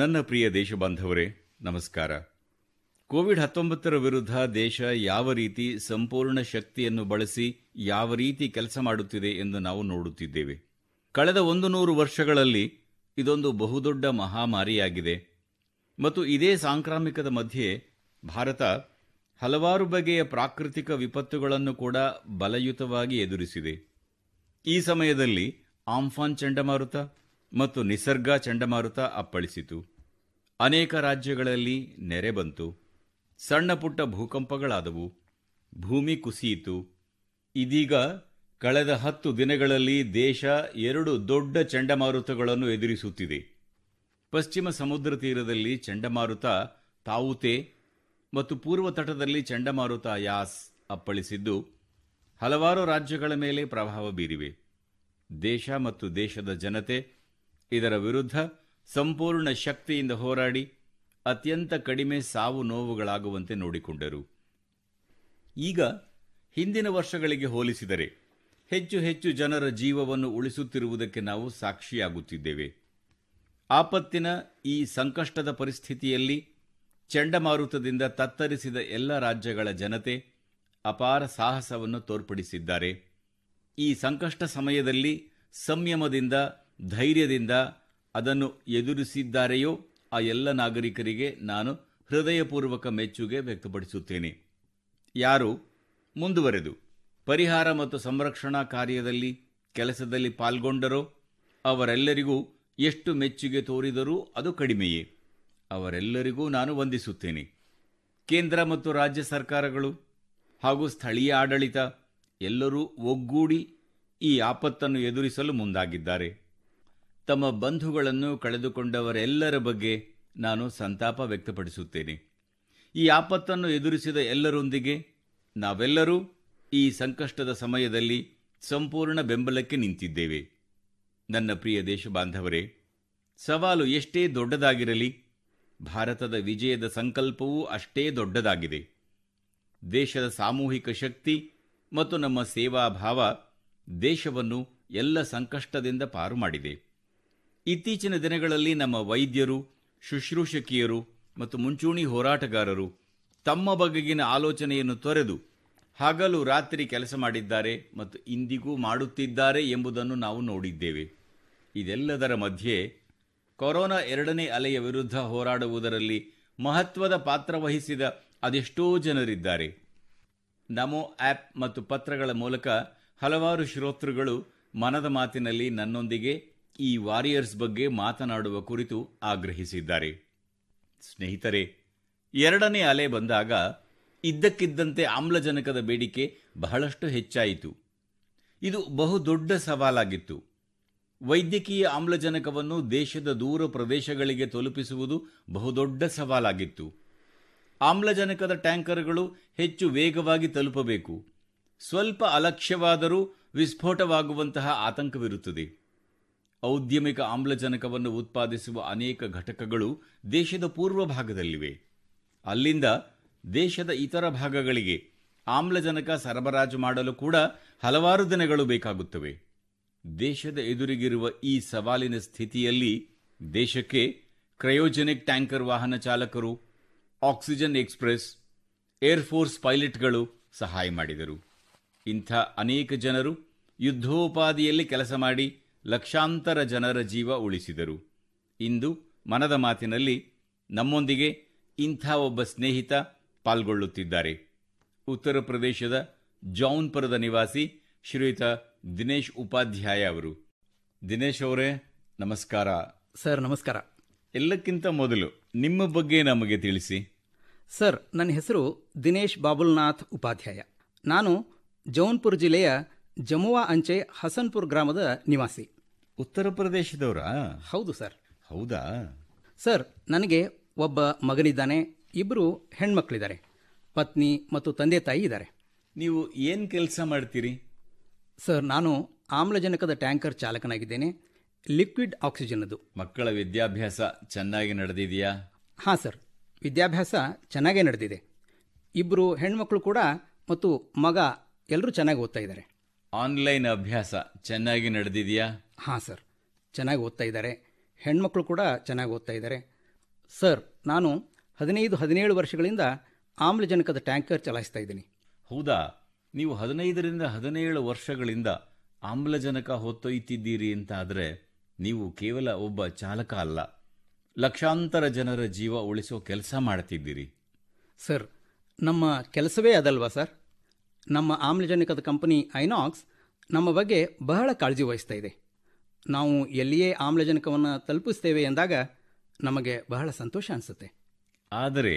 ನನ್ನ ಪ್ರಿಯ ಬಾಂಧವರೇ ನಮಸ್ಕಾರ ಕೋವಿಡ್ ಹತ್ತೊಂಬತ್ತರ ವಿರುದ್ಧ ದೇಶ ಯಾವ ರೀತಿ ಸಂಪೂರ್ಣ ಶಕ್ತಿಯನ್ನು ಬಳಸಿ ಯಾವ ರೀತಿ ಕೆಲಸ ಮಾಡುತ್ತಿದೆ ಎಂದು ನಾವು ನೋಡುತ್ತಿದ್ದೇವೆ ಕಳೆದ ಒಂದು ನೂರು ವರ್ಷಗಳಲ್ಲಿ ಇದೊಂದು ಬಹುದೊಡ್ಡ ಮಹಾಮಾರಿಯಾಗಿದೆ ಮತ್ತು ಇದೇ ಸಾಂಕ್ರಾಮಿಕದ ಮಧ್ಯೆ ಭಾರತ ಹಲವಾರು ಬಗೆಯ ಪ್ರಾಕೃತಿಕ ವಿಪತ್ತುಗಳನ್ನು ಕೂಡ ಬಲಯುತವಾಗಿ ಎದುರಿಸಿದೆ ಈ ಸಮಯದಲ್ಲಿ ಆಂಫಾನ್ ಚಂಡಮಾರುತ ಮತ್ತು ನಿಸರ್ಗ ಚಂಡಮಾರುತ ಅಪ್ಪಳಿಸಿತು ಅನೇಕ ರಾಜ್ಯಗಳಲ್ಲಿ ನೆರೆ ಬಂತು ಸಣ್ಣ ಪುಟ್ಟ ಭೂಕಂಪಗಳಾದವು ಭೂಮಿ ಕುಸಿಯಿತು ಇದೀಗ ಕಳೆದ ಹತ್ತು ದಿನಗಳಲ್ಲಿ ದೇಶ ಎರಡು ದೊಡ್ಡ ಚಂಡಮಾರುತಗಳನ್ನು ಎದುರಿಸುತ್ತಿದೆ ಪಶ್ಚಿಮ ಸಮುದ್ರ ತೀರದಲ್ಲಿ ಚಂಡಮಾರುತ ತಾವುತೆ ಮತ್ತು ಪೂರ್ವ ತಟದಲ್ಲಿ ಚಂಡಮಾರುತ ಯಾಸ್ ಅಪ್ಪಳಿಸಿದ್ದು ಹಲವಾರು ರಾಜ್ಯಗಳ ಮೇಲೆ ಪ್ರಭಾವ ಬೀರಿವೆ ದೇಶ ಮತ್ತು ದೇಶದ ಜನತೆ ಇದರ ವಿರುದ್ಧ ಸಂಪೂರ್ಣ ಶಕ್ತಿಯಿಂದ ಹೋರಾಡಿ ಅತ್ಯಂತ ಕಡಿಮೆ ಸಾವು ನೋವುಗಳಾಗುವಂತೆ ನೋಡಿಕೊಂಡರು ಈಗ ಹಿಂದಿನ ವರ್ಷಗಳಿಗೆ ಹೋಲಿಸಿದರೆ ಹೆಚ್ಚು ಹೆಚ್ಚು ಜನರ ಜೀವವನ್ನು ಉಳಿಸುತ್ತಿರುವುದಕ್ಕೆ ನಾವು ಸಾಕ್ಷಿಯಾಗುತ್ತಿದ್ದೇವೆ ಆಪತ್ತಿನ ಈ ಸಂಕಷ್ಟದ ಪರಿಸ್ಥಿತಿಯಲ್ಲಿ ಚಂಡಮಾರುತದಿಂದ ತತ್ತರಿಸಿದ ಎಲ್ಲ ರಾಜ್ಯಗಳ ಜನತೆ ಅಪಾರ ಸಾಹಸವನ್ನು ತೋರ್ಪಡಿಸಿದ್ದಾರೆ ಈ ಸಂಕಷ್ಟ ಸಮಯದಲ್ಲಿ ಸಂಯಮದಿಂದ ಧೈರ್ಯದಿಂದ ಅದನ್ನು ಎದುರಿಸಿದ್ದಾರೆಯೋ ಆ ಎಲ್ಲ ನಾಗರಿಕರಿಗೆ ನಾನು ಹೃದಯಪೂರ್ವಕ ಮೆಚ್ಚುಗೆ ವ್ಯಕ್ತಪಡಿಸುತ್ತೇನೆ ಯಾರು ಮುಂದುವರೆದು ಪರಿಹಾರ ಮತ್ತು ಸಂರಕ್ಷಣಾ ಕಾರ್ಯದಲ್ಲಿ ಕೆಲಸದಲ್ಲಿ ಪಾಲ್ಗೊಂಡರೋ ಅವರೆಲ್ಲರಿಗೂ ಎಷ್ಟು ಮೆಚ್ಚುಗೆ ತೋರಿದರೂ ಅದು ಕಡಿಮೆಯೇ ಅವರೆಲ್ಲರಿಗೂ ನಾನು ವಂದಿಸುತ್ತೇನೆ ಕೇಂದ್ರ ಮತ್ತು ರಾಜ್ಯ ಸರ್ಕಾರಗಳು ಹಾಗೂ ಸ್ಥಳೀಯ ಆಡಳಿತ ಎಲ್ಲರೂ ಒಗ್ಗೂಡಿ ಈ ಆಪತ್ತನ್ನು ಎದುರಿಸಲು ಮುಂದಾಗಿದ್ದಾರೆ ತಮ್ಮ ಬಂಧುಗಳನ್ನು ಕಳೆದುಕೊಂಡವರೆಲ್ಲರ ಬಗ್ಗೆ ನಾನು ಸಂತಾಪ ವ್ಯಕ್ತಪಡಿಸುತ್ತೇನೆ ಈ ಆಪತ್ತನ್ನು ಎದುರಿಸಿದ ಎಲ್ಲರೊಂದಿಗೆ ನಾವೆಲ್ಲರೂ ಈ ಸಂಕಷ್ಟದ ಸಮಯದಲ್ಲಿ ಸಂಪೂರ್ಣ ಬೆಂಬಲಕ್ಕೆ ನಿಂತಿದ್ದೇವೆ ನನ್ನ ಪ್ರಿಯ ದೇಶ ಬಾಂಧವರೇ ಸವಾಲು ಎಷ್ಟೇ ದೊಡ್ಡದಾಗಿರಲಿ ಭಾರತದ ವಿಜಯದ ಸಂಕಲ್ಪವೂ ಅಷ್ಟೇ ದೊಡ್ಡದಾಗಿದೆ ದೇಶದ ಸಾಮೂಹಿಕ ಶಕ್ತಿ ಮತ್ತು ನಮ್ಮ ಸೇವಾಭಾವ ದೇಶವನ್ನು ಎಲ್ಲ ಸಂಕಷ್ಟದಿಂದ ಪಾರು ಮಾಡಿದೆ ಇತ್ತೀಚಿನ ದಿನಗಳಲ್ಲಿ ನಮ್ಮ ವೈದ್ಯರು ಶುಶ್ರೂಷಕಿಯರು ಮತ್ತು ಮುಂಚೂಣಿ ಹೋರಾಟಗಾರರು ತಮ್ಮ ಬಗೆಗಿನ ಆಲೋಚನೆಯನ್ನು ತೊರೆದು ಹಗಲು ರಾತ್ರಿ ಕೆಲಸ ಮಾಡಿದ್ದಾರೆ ಮತ್ತು ಇಂದಿಗೂ ಮಾಡುತ್ತಿದ್ದಾರೆ ಎಂಬುದನ್ನು ನಾವು ನೋಡಿದ್ದೇವೆ ಇದೆಲ್ಲದರ ಮಧ್ಯೆ ಕೊರೋನಾ ಎರಡನೇ ಅಲೆಯ ವಿರುದ್ಧ ಹೋರಾಡುವುದರಲ್ಲಿ ಮಹತ್ವದ ಪಾತ್ರ ವಹಿಸಿದ ಅದೆಷ್ಟೋ ಜನರಿದ್ದಾರೆ ನಮೋ ಆ್ಯಪ್ ಮತ್ತು ಪತ್ರಗಳ ಮೂಲಕ ಹಲವಾರು ಶ್ರೋತೃಗಳು ಮನದ ಮಾತಿನಲ್ಲಿ ನನ್ನೊಂದಿಗೆ ಈ ವಾರಿಯರ್ಸ್ ಬಗ್ಗೆ ಮಾತನಾಡುವ ಕುರಿತು ಆಗ್ರಹಿಸಿದ್ದಾರೆ ಸ್ನೇಹಿತರೆ ಎರಡನೇ ಅಲೆ ಬಂದಾಗ ಇದ್ದಕ್ಕಿದ್ದಂತೆ ಆಮ್ಲಜನಕದ ಬೇಡಿಕೆ ಬಹಳಷ್ಟು ಹೆಚ್ಚಾಯಿತು ಇದು ಬಹುದೊಡ್ಡ ಸವಾಲಾಗಿತ್ತು ವೈದ್ಯಕೀಯ ಆಮ್ಲಜನಕವನ್ನು ದೇಶದ ದೂರ ಪ್ರದೇಶಗಳಿಗೆ ತಲುಪಿಸುವುದು ಬಹುದೊಡ್ಡ ಸವಾಲಾಗಿತ್ತು ಆಮ್ಲಜನಕದ ಟ್ಯಾಂಕರ್ಗಳು ಹೆಚ್ಚು ವೇಗವಾಗಿ ತಲುಪಬೇಕು ಸ್ವಲ್ಪ ಅಲಕ್ಷ್ಯವಾದರೂ ವಿಸ್ಫೋಟವಾಗುವಂತಹ ಆತಂಕವಿರುತ್ತದೆ ಔದ್ಯಮಿಕ ಆಮ್ಲಜನಕವನ್ನು ಉತ್ಪಾದಿಸುವ ಅನೇಕ ಘಟಕಗಳು ದೇಶದ ಪೂರ್ವ ಭಾಗದಲ್ಲಿವೆ ಅಲ್ಲಿಂದ ದೇಶದ ಇತರ ಭಾಗಗಳಿಗೆ ಆಮ್ಲಜನಕ ಸರಬರಾಜು ಮಾಡಲು ಕೂಡ ಹಲವಾರು ದಿನಗಳು ಬೇಕಾಗುತ್ತವೆ ದೇಶದ ಎದುರಿಗಿರುವ ಈ ಸವಾಲಿನ ಸ್ಥಿತಿಯಲ್ಲಿ ದೇಶಕ್ಕೆ ಕ್ರಯೋಜೆನಿಕ್ ಟ್ಯಾಂಕರ್ ವಾಹನ ಚಾಲಕರು ಆಕ್ಸಿಜನ್ ಎಕ್ಸ್ಪ್ರೆಸ್ ಏರ್ಫೋರ್ಸ್ ಪೈಲಟ್ಗಳು ಸಹಾಯ ಮಾಡಿದರು ಇಂಥ ಅನೇಕ ಜನರು ಯುದ್ಧೋಪಾದಿಯಲ್ಲಿ ಕೆಲಸ ಮಾಡಿ ಲಕ್ಷಾಂತರ ಜನರ ಜೀವ ಉಳಿಸಿದರು ಇಂದು ಮನದ ಮಾತಿನಲ್ಲಿ ನಮ್ಮೊಂದಿಗೆ ಇಂಥ ಒಬ್ಬ ಸ್ನೇಹಿತ ಪಾಲ್ಗೊಳ್ಳುತ್ತಿದ್ದಾರೆ ಉತ್ತರ ಪ್ರದೇಶದ ಜೌನ್ಪುರದ ನಿವಾಸಿ ಶ್ರೀಯುತ ದಿನೇಶ್ ಉಪಾಧ್ಯಾಯ ಅವರು ದಿನೇಶ್ ಅವರೇ ನಮಸ್ಕಾರ ಸರ್ ನಮಸ್ಕಾರ ಎಲ್ಲಕ್ಕಿಂತ ಮೊದಲು ನಿಮ್ಮ ಬಗ್ಗೆ ನಮಗೆ ತಿಳಿಸಿ ಸರ್ ನನ್ನ ಹೆಸರು ದಿನೇಶ್ ಬಾಬುಲ್ನಾಥ್ ಉಪಾಧ್ಯಾಯ ನಾನು ಜೌನ್ಪುರ್ ಜಿಲ್ಲೆಯ ಜಮುವಾ ಅಂಚೆ ಹಸನ್ಪುರ್ ಗ್ರಾಮದ ನಿವಾಸಿ ಉತ್ತರ ಪ್ರದೇಶದವರ ಹೌದು ಸರ್ ಹೌದಾ ಸರ್ ನನಗೆ ಒಬ್ಬ ಮಗನಿದ್ದಾನೆ ಇಬ್ಬರು ಹೆಣ್ಮಕ್ಳಿದ್ದಾರೆ ಪತ್ನಿ ಮತ್ತು ತಂದೆ ತಾಯಿ ಇದ್ದಾರೆ ನೀವು ಏನು ಕೆಲಸ ಮಾಡ್ತೀರಿ ಸರ್ ನಾನು ಆಮ್ಲಜನಕದ ಟ್ಯಾಂಕರ್ ಚಾಲಕನಾಗಿದ್ದೇನೆ ಲಿಕ್ವಿಡ್ ಆಕ್ಸಿಜನ್ ಅದು ಮಕ್ಕಳ ವಿದ್ಯಾಭ್ಯಾಸ ಚೆನ್ನಾಗಿ ನಡೆದಿದೆಯಾ ಹಾಂ ಸರ್ ವಿದ್ಯಾಭ್ಯಾಸ ಚೆನ್ನಾಗೇ ನಡೆದಿದೆ ಇಬ್ಬರು ಹೆಣ್ಮಕ್ಳು ಕೂಡ ಮತ್ತು ಮಗ ಎಲ್ಲರೂ ಚೆನ್ನಾಗಿ ಓದ್ತಾ ಇದ್ದಾರೆ ಆನ್ಲೈನ್ ಅಭ್ಯಾಸ ಚೆನ್ನಾಗಿ ನಡೆದಿದೆಯಾ ಹಾಂ ಸರ್ ಚೆನ್ನಾಗಿ ಓದ್ತಾ ಇದ್ದಾರೆ ಹೆಣ್ಮಕ್ಳು ಕೂಡ ಚೆನ್ನಾಗಿ ಓದ್ತಾ ಇದ್ದಾರೆ ಸರ್ ನಾನು ಹದಿನೈದು ಹದಿನೇಳು ವರ್ಷಗಳಿಂದ ಆಮ್ಲಜನಕದ ಟ್ಯಾಂಕರ್ ಚಲಾಯಿಸ್ತಾ ಇದ್ದೀನಿ ಹೌದಾ ನೀವು ಹದಿನೈದರಿಂದ ಹದಿನೇಳು ವರ್ಷಗಳಿಂದ ಆಮ್ಲಜನಕ ಹೊತ್ತೊಯ್ತಿದ್ದೀರಿ ಅಂತ ಆದರೆ ನೀವು ಕೇವಲ ಒಬ್ಬ ಚಾಲಕ ಅಲ್ಲ ಲಕ್ಷಾಂತರ ಜನರ ಜೀವ ಉಳಿಸೋ ಕೆಲಸ ಮಾಡ್ತಿದ್ದೀರಿ ಸರ್ ನಮ್ಮ ಕೆಲಸವೇ ಅದಲ್ವಾ ಸರ್ ನಮ್ಮ ಆಮ್ಲಜನಕದ ಕಂಪನಿ ಐನಾಕ್ಸ್ ನಮ್ಮ ಬಗ್ಗೆ ಬಹಳ ಕಾಳಜಿ ವಹಿಸ್ತಾ ಇದೆ ನಾವು ಎಲ್ಲಿಯೇ ಆಮ್ಲಜನಕವನ್ನು ತಲುಪಿಸ್ತೇವೆ ಎಂದಾಗ ನಮಗೆ ಬಹಳ ಸಂತೋಷ ಅನಿಸುತ್ತೆ ಆದರೆ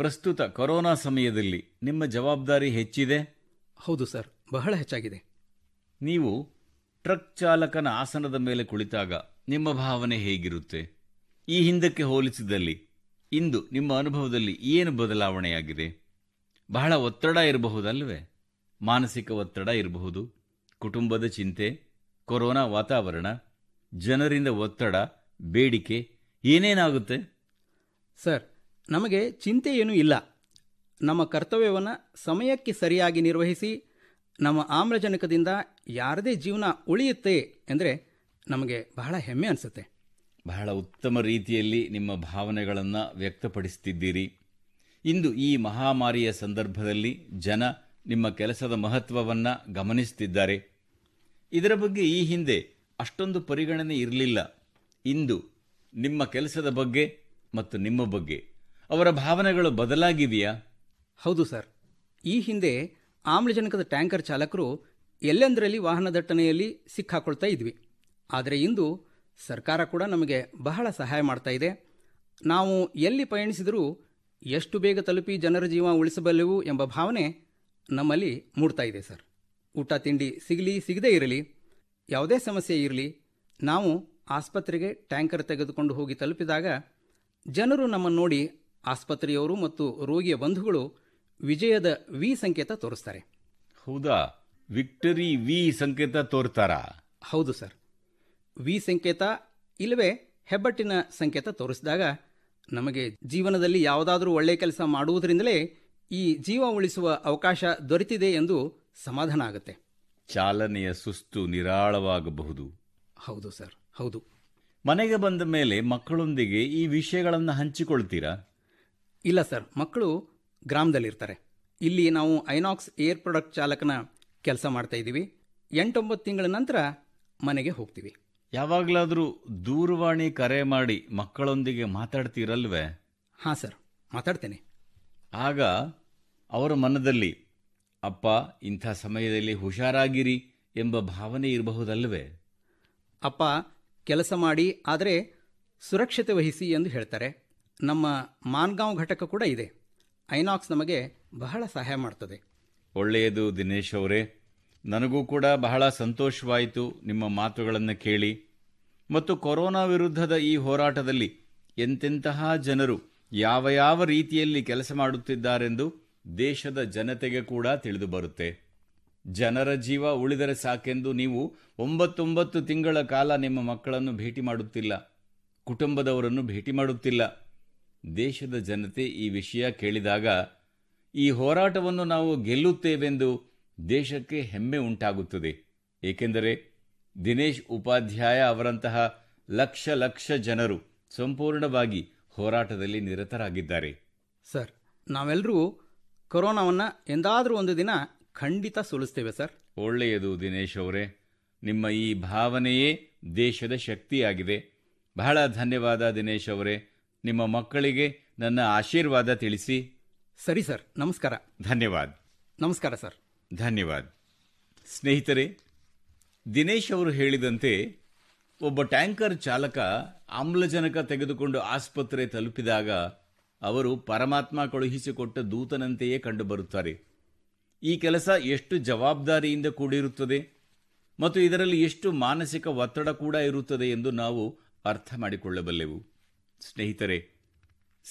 ಪ್ರಸ್ತುತ ಕೊರೋನಾ ಸಮಯದಲ್ಲಿ ನಿಮ್ಮ ಜವಾಬ್ದಾರಿ ಹೆಚ್ಚಿದೆ ಹೌದು ಸರ್ ಬಹಳ ಹೆಚ್ಚಾಗಿದೆ ನೀವು ಟ್ರಕ್ ಚಾಲಕನ ಆಸನದ ಮೇಲೆ ಕುಳಿತಾಗ ನಿಮ್ಮ ಭಾವನೆ ಹೇಗಿರುತ್ತೆ ಈ ಹಿಂದಕ್ಕೆ ಹೋಲಿಸಿದಲ್ಲಿ ಇಂದು ನಿಮ್ಮ ಅನುಭವದಲ್ಲಿ ಏನು ಬದಲಾವಣೆಯಾಗಿದೆ ಬಹಳ ಒತ್ತಡ ಇರಬಹುದಲ್ವೇ ಮಾನಸಿಕ ಒತ್ತಡ ಇರಬಹುದು ಕುಟುಂಬದ ಚಿಂತೆ ಕೊರೋನಾ ವಾತಾವರಣ ಜನರಿಂದ ಒತ್ತಡ ಬೇಡಿಕೆ ಏನೇನಾಗುತ್ತೆ ಸರ್ ನಮಗೆ ಚಿಂತೆ ಏನೂ ಇಲ್ಲ ನಮ್ಮ ಕರ್ತವ್ಯವನ್ನು ಸಮಯಕ್ಕೆ ಸರಿಯಾಗಿ ನಿರ್ವಹಿಸಿ ನಮ್ಮ ಆಮ್ಲಜನಕದಿಂದ ಯಾರದೇ ಜೀವನ ಉಳಿಯುತ್ತೆ ಎಂದರೆ ನಮಗೆ ಬಹಳ ಹೆಮ್ಮೆ ಅನಿಸುತ್ತೆ ಬಹಳ ಉತ್ತಮ ರೀತಿಯಲ್ಲಿ ನಿಮ್ಮ ಭಾವನೆಗಳನ್ನು ವ್ಯಕ್ತಪಡಿಸ್ತಿದ್ದೀರಿ ಇಂದು ಈ ಮಹಾಮಾರಿಯ ಸಂದರ್ಭದಲ್ಲಿ ಜನ ನಿಮ್ಮ ಕೆಲಸದ ಮಹತ್ವವನ್ನು ಗಮನಿಸುತ್ತಿದ್ದಾರೆ ಇದರ ಬಗ್ಗೆ ಈ ಹಿಂದೆ ಅಷ್ಟೊಂದು ಪರಿಗಣನೆ ಇರಲಿಲ್ಲ ಇಂದು ನಿಮ್ಮ ಕೆಲಸದ ಬಗ್ಗೆ ಮತ್ತು ನಿಮ್ಮ ಬಗ್ಗೆ ಅವರ ಭಾವನೆಗಳು ಬದಲಾಗಿದೆಯಾ ಹೌದು ಸರ್ ಈ ಹಿಂದೆ ಆಮ್ಲಜನಕದ ಟ್ಯಾಂಕರ್ ಚಾಲಕರು ಎಲ್ಲೆಂದರಲ್ಲಿ ವಾಹನ ದಟ್ಟಣೆಯಲ್ಲಿ ಸಿಕ್ಕಾಕೊಳ್ತಾ ಇದ್ವಿ ಆದರೆ ಇಂದು ಸರ್ಕಾರ ಕೂಡ ನಮಗೆ ಬಹಳ ಸಹಾಯ ಮಾಡ್ತಾ ಇದೆ ನಾವು ಎಲ್ಲಿ ಪಯಣಿಸಿದರೂ ಎಷ್ಟು ಬೇಗ ತಲುಪಿ ಜನರ ಜೀವ ಉಳಿಸಬಲ್ಲೆವು ಎಂಬ ಭಾವನೆ ನಮ್ಮಲ್ಲಿ ಮೂಡ್ತಾ ಇದೆ ಸರ್ ಊಟ ತಿಂಡಿ ಸಿಗಲಿ ಸಿಗದೇ ಇರಲಿ ಯಾವುದೇ ಸಮಸ್ಯೆ ಇರಲಿ ನಾವು ಆಸ್ಪತ್ರೆಗೆ ಟ್ಯಾಂಕರ್ ತೆಗೆದುಕೊಂಡು ಹೋಗಿ ತಲುಪಿದಾಗ ಜನರು ನಮ್ಮನ್ನು ನೋಡಿ ಆಸ್ಪತ್ರೆಯವರು ಮತ್ತು ರೋಗಿಯ ಬಂಧುಗಳು ವಿಜಯದ ವಿ ಸಂಕೇತ ತೋರಿಸ್ತಾರೆ ಹೌದಾ ವಿಕ್ಟರಿ ವಿ ಸಂಕೇತ ತೋರ್ತಾರಾ ಹೌದು ಸರ್ ವಿ ಸಂಕೇತ ಇಲ್ಲವೇ ಹೆಬ್ಬಟ್ಟಿನ ಸಂಕೇತ ತೋರಿಸಿದಾಗ ನಮಗೆ ಜೀವನದಲ್ಲಿ ಯಾವುದಾದ್ರೂ ಒಳ್ಳೆಯ ಕೆಲಸ ಮಾಡುವುದರಿಂದಲೇ ಈ ಜೀವ ಉಳಿಸುವ ಅವಕಾಶ ದೊರೆತಿದೆ ಎಂದು ಸಮಾಧಾನ ಆಗುತ್ತೆ ಚಾಲನೆಯ ಸುಸ್ತು ನಿರಾಳವಾಗಬಹುದು ಹೌದು ಸರ್ ಹೌದು ಮನೆಗೆ ಬಂದ ಮೇಲೆ ಮಕ್ಕಳೊಂದಿಗೆ ಈ ವಿಷಯಗಳನ್ನು ಹಂಚಿಕೊಳ್ತೀರಾ ಇಲ್ಲ ಸರ್ ಮಕ್ಕಳು ಗ್ರಾಮದಲ್ಲಿರ್ತಾರೆ ಇಲ್ಲಿ ನಾವು ಐನಾಕ್ಸ್ ಏರ್ ಪ್ರಾಡಕ್ಟ್ ಚಾಲಕನ ಕೆಲಸ ಮಾಡ್ತಾ ಇದ್ದೀವಿ ಎಂಟೊಂಬತ್ತು ತಿಂಗಳ ನಂತರ ಮನೆಗೆ ಹೋಗ್ತೀವಿ ಯಾವಾಗಲಾದರೂ ದೂರವಾಣಿ ಕರೆ ಮಾಡಿ ಮಕ್ಕಳೊಂದಿಗೆ ಮಾತಾಡ್ತೀರಲ್ವೇ ಹಾಂ ಸರ್ ಮಾತಾಡ್ತೇನೆ ಆಗ ಅವರ ಮನದಲ್ಲಿ ಅಪ್ಪ ಇಂಥ ಸಮಯದಲ್ಲಿ ಹುಷಾರಾಗಿರಿ ಎಂಬ ಭಾವನೆ ಇರಬಹುದಲ್ವೇ ಅಪ್ಪ ಕೆಲಸ ಮಾಡಿ ಆದರೆ ಸುರಕ್ಷತೆ ವಹಿಸಿ ಎಂದು ಹೇಳ್ತಾರೆ ನಮ್ಮ ಮಾನ್ಗಾಂವ್ ಘಟಕ ಕೂಡ ಇದೆ ಐನಾಕ್ಸ್ ನಮಗೆ ಬಹಳ ಸಹಾಯ ಮಾಡ್ತದೆ ಒಳ್ಳೆಯದು ದಿನೇಶ್ ಅವರೇ ನನಗೂ ಕೂಡ ಬಹಳ ಸಂತೋಷವಾಯಿತು ನಿಮ್ಮ ಮಾತುಗಳನ್ನು ಕೇಳಿ ಮತ್ತು ಕೊರೋನಾ ವಿರುದ್ಧದ ಈ ಹೋರಾಟದಲ್ಲಿ ಎಂತೆಂತಹ ಜನರು ಯಾವ ಯಾವ ರೀತಿಯಲ್ಲಿ ಕೆಲಸ ಮಾಡುತ್ತಿದ್ದಾರೆಂದು ದೇಶದ ಜನತೆಗೆ ಕೂಡ ತಿಳಿದು ಬರುತ್ತೆ ಜನರ ಜೀವ ಉಳಿದರೆ ಸಾಕೆಂದು ನೀವು ಒಂಬತ್ತೊಂಬತ್ತು ತಿಂಗಳ ಕಾಲ ನಿಮ್ಮ ಮಕ್ಕಳನ್ನು ಭೇಟಿ ಮಾಡುತ್ತಿಲ್ಲ ಕುಟುಂಬದವರನ್ನು ಭೇಟಿ ಮಾಡುತ್ತಿಲ್ಲ ದೇಶದ ಜನತೆ ಈ ವಿಷಯ ಕೇಳಿದಾಗ ಈ ಹೋರಾಟವನ್ನು ನಾವು ಗೆಲ್ಲುತ್ತೇವೆಂದು ದೇಶಕ್ಕೆ ಹೆಮ್ಮೆ ಉಂಟಾಗುತ್ತದೆ ಏಕೆಂದರೆ ದಿನೇಶ್ ಉಪಾಧ್ಯಾಯ ಅವರಂತಹ ಲಕ್ಷ ಲಕ್ಷ ಜನರು ಸಂಪೂರ್ಣವಾಗಿ ಹೋರಾಟದಲ್ಲಿ ನಿರತರಾಗಿದ್ದಾರೆ ಸರ್ ನಾವೆಲ್ಲರೂ ಕೊರೋನಾವನ್ನು ಎಂದಾದರೂ ಒಂದು ದಿನ ಖಂಡಿತ ಸೋಲಿಸ್ತೇವೆ ಸರ್ ಒಳ್ಳೆಯದು ದಿನೇಶ್ ಅವರೇ ನಿಮ್ಮ ಈ ಭಾವನೆಯೇ ದೇಶದ ಶಕ್ತಿಯಾಗಿದೆ ಬಹಳ ಧನ್ಯವಾದ ದಿನೇಶ್ ಅವರೇ ನಿಮ್ಮ ಮಕ್ಕಳಿಗೆ ನನ್ನ ಆಶೀರ್ವಾದ ತಿಳಿಸಿ ಸರಿ ಸರ್ ನಮಸ್ಕಾರ ಧನ್ಯವಾದ ನಮಸ್ಕಾರ ಸರ್ ಧನ್ಯವಾದ ಸ್ನೇಹಿತರೆ ದಿನೇಶ್ ಅವರು ಹೇಳಿದಂತೆ ಒಬ್ಬ ಟ್ಯಾಂಕರ್ ಚಾಲಕ ಆಮ್ಲಜನಕ ತೆಗೆದುಕೊಂಡು ಆಸ್ಪತ್ರೆ ತಲುಪಿದಾಗ ಅವರು ಪರಮಾತ್ಮ ಕಳುಹಿಸಿಕೊಟ್ಟ ದೂತನಂತೆಯೇ ಕಂಡುಬರುತ್ತಾರೆ ಈ ಕೆಲಸ ಎಷ್ಟು ಜವಾಬ್ದಾರಿಯಿಂದ ಕೂಡಿರುತ್ತದೆ ಮತ್ತು ಇದರಲ್ಲಿ ಎಷ್ಟು ಮಾನಸಿಕ ಒತ್ತಡ ಕೂಡ ಇರುತ್ತದೆ ಎಂದು ನಾವು ಅರ್ಥ ಮಾಡಿಕೊಳ್ಳಬಲ್ಲೆವು ಸ್ನೇಹಿತರೆ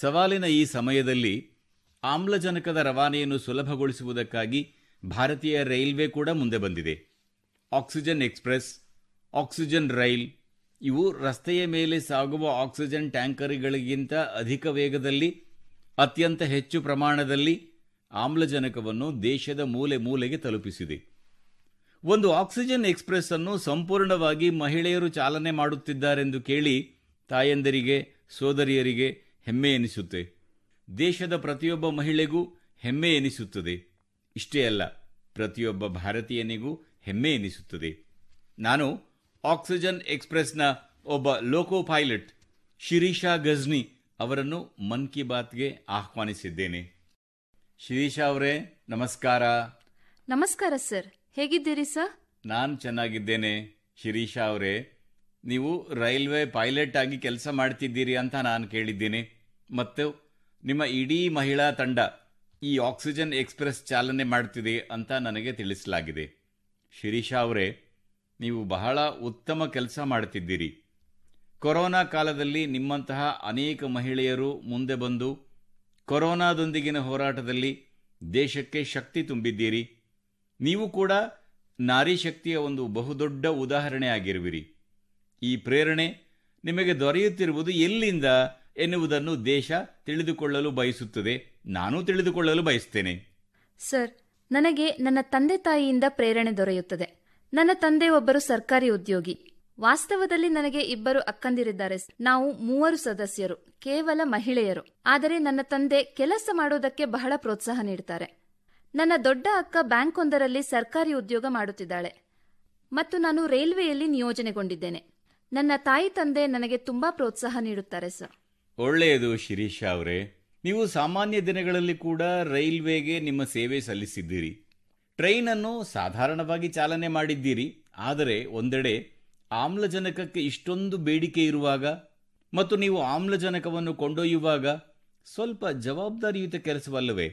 ಸವಾಲಿನ ಈ ಸಮಯದಲ್ಲಿ ಆಮ್ಲಜನಕದ ರವಾನೆಯನ್ನು ಸುಲಭಗೊಳಿಸುವುದಕ್ಕಾಗಿ ಭಾರತೀಯ ರೈಲ್ವೆ ಕೂಡ ಮುಂದೆ ಬಂದಿದೆ ಆಕ್ಸಿಜನ್ ಎಕ್ಸ್ಪ್ರೆಸ್ ಆಕ್ಸಿಜನ್ ರೈಲ್ ಇವು ರಸ್ತೆಯ ಮೇಲೆ ಸಾಗುವ ಆಕ್ಸಿಜನ್ ಟ್ಯಾಂಕರ್ಗಳಿಗಿಂತ ಅಧಿಕ ವೇಗದಲ್ಲಿ ಅತ್ಯಂತ ಹೆಚ್ಚು ಪ್ರಮಾಣದಲ್ಲಿ ಆಮ್ಲಜನಕವನ್ನು ದೇಶದ ಮೂಲೆ ಮೂಲೆಗೆ ತಲುಪಿಸಿದೆ ಒಂದು ಆಕ್ಸಿಜನ್ ಎಕ್ಸ್ಪ್ರೆಸ್ ಅನ್ನು ಸಂಪೂರ್ಣವಾಗಿ ಮಹಿಳೆಯರು ಚಾಲನೆ ಮಾಡುತ್ತಿದ್ದಾರೆಂದು ಕೇಳಿ ತಾಯಂದರಿಗೆ ಸೋದರಿಯರಿಗೆ ಹೆಮ್ಮೆ ಎನಿಸುತ್ತೆ ದೇಶದ ಪ್ರತಿಯೊಬ್ಬ ಮಹಿಳೆಗೂ ಹೆಮ್ಮೆ ಎನಿಸುತ್ತದೆ ಇಷ್ಟೇ ಅಲ್ಲ ಪ್ರತಿಯೊಬ್ಬ ಭಾರತೀಯನಿಗೂ ಹೆಮ್ಮೆ ಎನಿಸುತ್ತದೆ ನಾನು ಆಕ್ಸಿಜನ್ ಎಕ್ಸ್ಪ್ರೆಸ್ನ ಒಬ್ಬ ಲೋಕೋ ಪೈಲಟ್ ಶಿರೀಷಾ ಗಜ್ನಿ ಅವರನ್ನು ಮನ್ ಕಿ ಬಾತ್ಗೆ ಆಹ್ವಾನಿಸಿದ್ದೇನೆ ಶಿರೀಷಾ ಅವರೇ ನಮಸ್ಕಾರ ನಮಸ್ಕಾರ ಸರ್ ಹೇಗಿದ್ದೀರಿ ಸರ್ ನಾನು ಚೆನ್ನಾಗಿದ್ದೇನೆ ಶಿರೀಷಾ ಅವರೇ ನೀವು ರೈಲ್ವೆ ಪೈಲಟ್ ಆಗಿ ಕೆಲಸ ಮಾಡ್ತಿದ್ದೀರಿ ಅಂತ ನಾನು ಕೇಳಿದ್ದೇನೆ ಮತ್ತು ನಿಮ್ಮ ಇಡೀ ಮಹಿಳಾ ತಂಡ ಈ ಆಕ್ಸಿಜನ್ ಎಕ್ಸ್ಪ್ರೆಸ್ ಚಾಲನೆ ಮಾಡುತ್ತಿದೆ ಅಂತ ನನಗೆ ತಿಳಿಸಲಾಗಿದೆ ಶಿರೀಷಾ ಅವರೇ ನೀವು ಬಹಳ ಉತ್ತಮ ಕೆಲಸ ಮಾಡುತ್ತಿದ್ದೀರಿ ಕೊರೋನಾ ಕಾಲದಲ್ಲಿ ನಿಮ್ಮಂತಹ ಅನೇಕ ಮಹಿಳೆಯರು ಮುಂದೆ ಬಂದು ಕೊರೋನಾದೊಂದಿಗಿನ ಹೋರಾಟದಲ್ಲಿ ದೇಶಕ್ಕೆ ಶಕ್ತಿ ತುಂಬಿದ್ದೀರಿ ನೀವು ಕೂಡ ನಾರಿ ಶಕ್ತಿಯ ಒಂದು ಬಹುದೊಡ್ಡ ಉದಾಹರಣೆ ಆಗಿರುವಿರಿ ಈ ಪ್ರೇರಣೆ ನಿಮಗೆ ದೊರೆಯುತ್ತಿರುವುದು ಎಲ್ಲಿಂದ ಎನ್ನುವುದನ್ನು ದೇಶ ತಿಳಿದುಕೊಳ್ಳಲು ಬಯಸುತ್ತದೆ ನಾನು ತಿಳಿದುಕೊಳ್ಳಲು ಬಯಸ್ತೇನೆ ಸರ್ ನನಗೆ ನನ್ನ ತಂದೆ ತಾಯಿಯಿಂದ ಪ್ರೇರಣೆ ದೊರೆಯುತ್ತದೆ ನನ್ನ ತಂದೆ ಒಬ್ಬರು ಸರ್ಕಾರಿ ಉದ್ಯೋಗಿ ವಾಸ್ತವದಲ್ಲಿ ನನಗೆ ಇಬ್ಬರು ಅಕ್ಕಂದಿರಿದ್ದಾರೆ ನಾವು ಮೂವರು ಸದಸ್ಯರು ಕೇವಲ ಮಹಿಳೆಯರು ಆದರೆ ನನ್ನ ತಂದೆ ಕೆಲಸ ಮಾಡುವುದಕ್ಕೆ ಬಹಳ ಪ್ರೋತ್ಸಾಹ ನೀಡುತ್ತಾರೆ ನನ್ನ ದೊಡ್ಡ ಅಕ್ಕ ಬ್ಯಾಂಕ್ ಒಂದರಲ್ಲಿ ಸರ್ಕಾರಿ ಉದ್ಯೋಗ ಮಾಡುತ್ತಿದ್ದಾಳೆ ಮತ್ತು ನಾನು ರೈಲ್ವೆಯಲ್ಲಿ ನಿಯೋಜನೆಗೊಂಡಿದ್ದೇನೆ ನನ್ನ ತಾಯಿ ತಂದೆ ನನಗೆ ತುಂಬಾ ಪ್ರೋತ್ಸಾಹ ನೀಡುತ್ತಾರೆ ಸರ್ ಒಳ್ಳೆಯದು ಶಿರೀಶ ಅವರೇ ನೀವು ಸಾಮಾನ್ಯ ದಿನಗಳಲ್ಲಿ ಕೂಡ ರೈಲ್ವೆಗೆ ನಿಮ್ಮ ಸೇವೆ ಸಲ್ಲಿಸಿದ್ದೀರಿ ಟ್ರೈನನ್ನು ಸಾಧಾರಣವಾಗಿ ಚಾಲನೆ ಮಾಡಿದ್ದೀರಿ ಆದರೆ ಒಂದೆಡೆ ಆಮ್ಲಜನಕಕ್ಕೆ ಇಷ್ಟೊಂದು ಬೇಡಿಕೆ ಇರುವಾಗ ಮತ್ತು ನೀವು ಆಮ್ಲಜನಕವನ್ನು ಕೊಂಡೊಯ್ಯುವಾಗ ಸ್ವಲ್ಪ ಜವಾಬ್ದಾರಿಯುತ ಕೆಲಸವಲ್ಲವೇ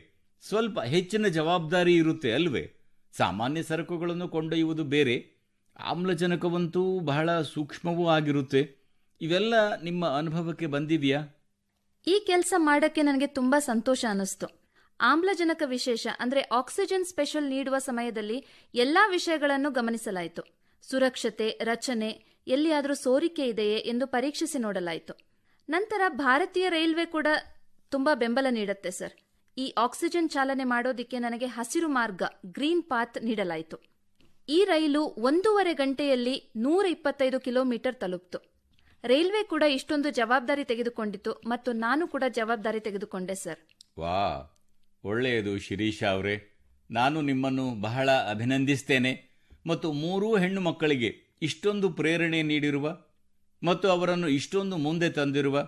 ಸ್ವಲ್ಪ ಹೆಚ್ಚಿನ ಜವಾಬ್ದಾರಿ ಇರುತ್ತೆ ಅಲ್ವೇ ಸಾಮಾನ್ಯ ಸರಕುಗಳನ್ನು ಕೊಂಡೊಯ್ಯುವುದು ಬೇರೆ ಆಮ್ಲಜನಕವಂತೂ ಬಹಳ ಸೂಕ್ಷ್ಮವೂ ಆಗಿರುತ್ತೆ ಇವೆಲ್ಲ ನಿಮ್ಮ ಅನುಭವಕ್ಕೆ ಬಂದಿದೆಯಾ ಈ ಕೆಲಸ ಮಾಡಕ್ಕೆ ನನಗೆ ತುಂಬಾ ಸಂತೋಷ ಅನಿಸ್ತು ಆಮ್ಲಜನಕ ವಿಶೇಷ ಅಂದ್ರೆ ಆಕ್ಸಿಜನ್ ಸ್ಪೆಷಲ್ ನೀಡುವ ಸಮಯದಲ್ಲಿ ಎಲ್ಲಾ ವಿಷಯಗಳನ್ನು ಗಮನಿಸಲಾಯಿತು ಸುರಕ್ಷತೆ ರಚನೆ ಎಲ್ಲಿಯಾದರೂ ಸೋರಿಕೆ ಇದೆಯೇ ಎಂದು ಪರೀಕ್ಷಿಸಿ ನೋಡಲಾಯಿತು ನಂತರ ಭಾರತೀಯ ರೈಲ್ವೆ ಕೂಡ ತುಂಬಾ ಬೆಂಬಲ ನೀಡುತ್ತೆ ಸರ್ ಈ ಆಕ್ಸಿಜನ್ ಚಾಲನೆ ಮಾಡೋದಿಕ್ಕೆ ನನಗೆ ಹಸಿರು ಮಾರ್ಗ ಗ್ರೀನ್ ಪಾತ್ ನೀಡಲಾಯಿತು ಈ ರೈಲು ಒಂದೂವರೆ ಗಂಟೆಯಲ್ಲಿ ನೂರ ಇಪ್ಪತ್ತೈದು ಕಿಲೋಮೀಟರ್ ತಲುಪ್ತು ರೈಲ್ವೆ ಕೂಡ ಇಷ್ಟೊಂದು ಜವಾಬ್ದಾರಿ ತೆಗೆದುಕೊಂಡಿತು ಮತ್ತು ನಾನು ಕೂಡ ಜವಾಬ್ದಾರಿ ತೆಗೆದುಕೊಂಡೆ ಸರ್ ವಾ ಒಳ್ಳೆಯದು ಶಿರೀಷ ಅವರೇ ನಾನು ನಿಮ್ಮನ್ನು ಬಹಳ ಅಭಿನಂದಿಸ್ತೇನೆ ಮತ್ತು ಮೂರೂ ಹೆಣ್ಣು ಮಕ್ಕಳಿಗೆ ಇಷ್ಟೊಂದು ಪ್ರೇರಣೆ ನೀಡಿರುವ ಮತ್ತು ಅವರನ್ನು ಇಷ್ಟೊಂದು ಮುಂದೆ ತಂದಿರುವ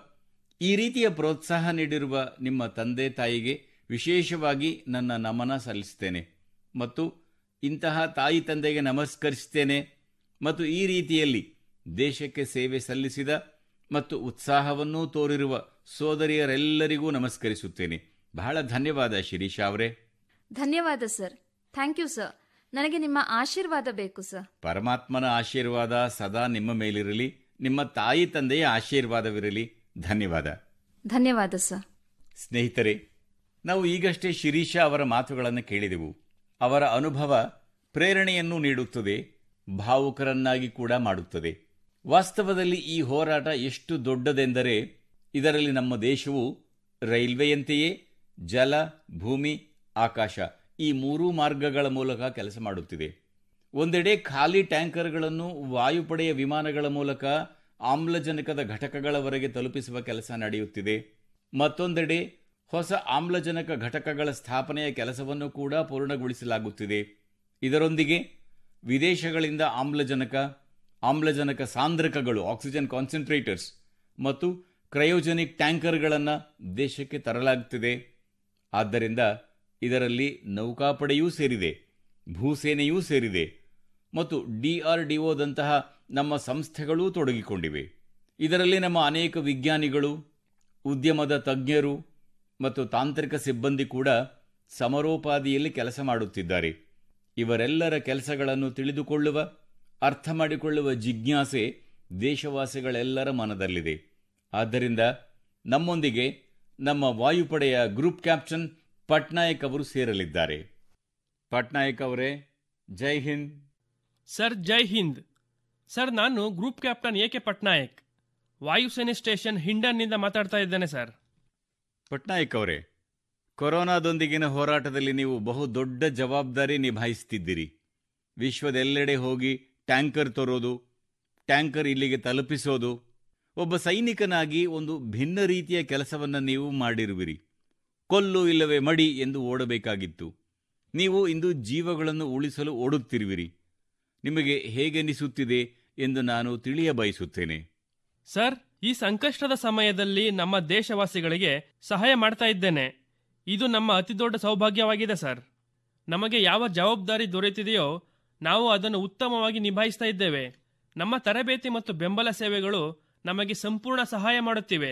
ಈ ರೀತಿಯ ಪ್ರೋತ್ಸಾಹ ನೀಡಿರುವ ನಿಮ್ಮ ತಂದೆ ತಾಯಿಗೆ ವಿಶೇಷವಾಗಿ ನನ್ನ ನಮನ ಸಲ್ಲಿಸ್ತೇನೆ ಮತ್ತು ಇಂತಹ ತಾಯಿ ತಂದೆಗೆ ನಮಸ್ಕರಿಸ್ತೇನೆ ಮತ್ತು ಈ ರೀತಿಯಲ್ಲಿ ದೇಶಕ್ಕೆ ಸೇವೆ ಸಲ್ಲಿಸಿದ ಮತ್ತು ಉತ್ಸಾಹವನ್ನೂ ತೋರಿರುವ ಸೋದರಿಯರೆಲ್ಲರಿಗೂ ನಮಸ್ಕರಿಸುತ್ತೇನೆ ಬಹಳ ಧನ್ಯವಾದ ಶಿರೀಷ ಅವರೇ ಧನ್ಯವಾದ ಸರ್ ಥ್ಯಾಂಕ್ ಯು ಸರ್ ನನಗೆ ನಿಮ್ಮ ಆಶೀರ್ವಾದ ಬೇಕು ಸರ್ ಪರಮಾತ್ಮನ ಆಶೀರ್ವಾದ ಸದಾ ನಿಮ್ಮ ಮೇಲಿರಲಿ ನಿಮ್ಮ ತಾಯಿ ತಂದೆಯ ಆಶೀರ್ವಾದವಿರಲಿ ಧನ್ಯವಾದ ಧನ್ಯವಾದ ಸರ್ ಸ್ನೇಹಿತರೆ ನಾವು ಈಗಷ್ಟೇ ಶಿರೀಷಾ ಅವರ ಮಾತುಗಳನ್ನು ಕೇಳಿದೆವು ಅವರ ಅನುಭವ ಪ್ರೇರಣೆಯನ್ನು ನೀಡುತ್ತದೆ ಭಾವುಕರನ್ನಾಗಿ ಕೂಡ ಮಾಡುತ್ತದೆ ವಾಸ್ತವದಲ್ಲಿ ಈ ಹೋರಾಟ ಎಷ್ಟು ದೊಡ್ಡದೆಂದರೆ ಇದರಲ್ಲಿ ನಮ್ಮ ದೇಶವು ರೈಲ್ವೆಯಂತೆಯೇ ಜಲ ಭೂಮಿ ಆಕಾಶ ಈ ಮೂರೂ ಮಾರ್ಗಗಳ ಮೂಲಕ ಕೆಲಸ ಮಾಡುತ್ತಿದೆ ಒಂದೆಡೆ ಖಾಲಿ ಟ್ಯಾಂಕರ್ಗಳನ್ನು ವಾಯುಪಡೆಯ ವಿಮಾನಗಳ ಮೂಲಕ ಆಮ್ಲಜನಕದ ಘಟಕಗಳವರೆಗೆ ತಲುಪಿಸುವ ಕೆಲಸ ನಡೆಯುತ್ತಿದೆ ಮತ್ತೊಂದೆಡೆ ಹೊಸ ಆಮ್ಲಜನಕ ಘಟಕಗಳ ಸ್ಥಾಪನೆಯ ಕೆಲಸವನ್ನು ಕೂಡ ಪೂರ್ಣಗೊಳಿಸಲಾಗುತ್ತಿದೆ ಇದರೊಂದಿಗೆ ವಿದೇಶಗಳಿಂದ ಆಮ್ಲಜನಕ ಆಮ್ಲಜನಕ ಸಾಂದ್ರಕಗಳು ಆಕ್ಸಿಜನ್ ಕಾನ್ಸಂಟ್ರೇಟರ್ಸ್ ಮತ್ತು ಕ್ರಯೋಜೆನಿಕ್ ಟ್ಯಾಂಕರ್ಗಳನ್ನು ದೇಶಕ್ಕೆ ತರಲಾಗುತ್ತಿದೆ ಆದ್ದರಿಂದ ಇದರಲ್ಲಿ ನೌಕಾಪಡೆಯೂ ಸೇರಿದೆ ಭೂಸೇನೆಯೂ ಸೇರಿದೆ ಮತ್ತು ಡಿಆರ್ಡಿಒದಂತಹ ನಮ್ಮ ಸಂಸ್ಥೆಗಳೂ ತೊಡಗಿಕೊಂಡಿವೆ ಇದರಲ್ಲಿ ನಮ್ಮ ಅನೇಕ ವಿಜ್ಞಾನಿಗಳು ಉದ್ಯಮದ ತಜ್ಞರು ಮತ್ತು ತಾಂತ್ರಿಕ ಸಿಬ್ಬಂದಿ ಕೂಡ ಸಮರೋಪಾದಿಯಲ್ಲಿ ಕೆಲಸ ಮಾಡುತ್ತಿದ್ದಾರೆ ಇವರೆಲ್ಲರ ಕೆಲಸಗಳನ್ನು ತಿಳಿದುಕೊಳ್ಳುವ ಅರ್ಥ ಮಾಡಿಕೊಳ್ಳುವ ಜಿಜ್ಞಾಸೆ ದೇಶವಾಸಿಗಳೆಲ್ಲರ ಮನದಲ್ಲಿದೆ ಆದ್ದರಿಂದ ನಮ್ಮೊಂದಿಗೆ ನಮ್ಮ ವಾಯುಪಡೆಯ ಗ್ರೂಪ್ ಕ್ಯಾಪ್ಟನ್ ಪಟ್ನಾಯಕ್ ಅವರು ಸೇರಲಿದ್ದಾರೆ ಪಟ್ನಾಯಕ್ ಅವರೇ ಜೈ ಹಿಂದ್ ಸರ್ ಜೈ ಹಿಂದ್ ಸರ್ ನಾನು ಗ್ರೂಪ್ ಕ್ಯಾಪ್ಟನ್ ಎ ಪಟ್ನಾಯಕ್ ವಾಯುಸೇನೆ ಸ್ಟೇಷನ್ ಹಿಂಡನ್ನಿಂದ ಮಾತಾಡ್ತಾ ಇದ್ದೇನೆ ಸರ್ ಪಟ್ನಾಯಕ್ ಅವರೇ ಕೊರೋನಾದೊಂದಿಗಿನ ಹೋರಾಟದಲ್ಲಿ ನೀವು ಬಹುದೊಡ್ಡ ಜವಾಬ್ದಾರಿ ನಿಭಾಯಿಸುತ್ತಿದ್ದೀರಿ ವಿಶ್ವದೆಲ್ಲೆಡೆ ಹೋಗಿ ಟ್ಯಾಂಕರ್ ತರೋದು ಟ್ಯಾಂಕರ್ ಇಲ್ಲಿಗೆ ತಲುಪಿಸೋದು ಒಬ್ಬ ಸೈನಿಕನಾಗಿ ಒಂದು ಭಿನ್ನ ರೀತಿಯ ಕೆಲಸವನ್ನು ನೀವು ಮಾಡಿರುವಿರಿ ಕೊಲ್ಲು ಇಲ್ಲವೇ ಮಡಿ ಎಂದು ಓಡಬೇಕಾಗಿತ್ತು ನೀವು ಇಂದು ಜೀವಗಳನ್ನು ಉಳಿಸಲು ಓಡುತ್ತಿರುವಿರಿ ನಿಮಗೆ ಹೇಗೆನಿಸುತ್ತಿದೆ ಎಂದು ನಾನು ತಿಳಿಯ ಬಯಸುತ್ತೇನೆ ಸರ್ ಈ ಸಂಕಷ್ಟದ ಸಮಯದಲ್ಲಿ ನಮ್ಮ ದೇಶವಾಸಿಗಳಿಗೆ ಸಹಾಯ ಮಾಡ್ತಾ ಇದ್ದೇನೆ ಇದು ನಮ್ಮ ಅತಿದೊಡ್ಡ ಸೌಭಾಗ್ಯವಾಗಿದೆ ಸರ್ ನಮಗೆ ಯಾವ ಜವಾಬ್ದಾರಿ ದೊರೆತಿದೆಯೋ ನಾವು ಅದನ್ನು ಉತ್ತಮವಾಗಿ ನಿಭಾಯಿಸ್ತಾ ಇದ್ದೇವೆ ನಮ್ಮ ತರಬೇತಿ ಮತ್ತು ಬೆಂಬಲ ಸೇವೆಗಳು ನಮಗೆ ಸಂಪೂರ್ಣ ಸಹಾಯ ಮಾಡುತ್ತಿವೆ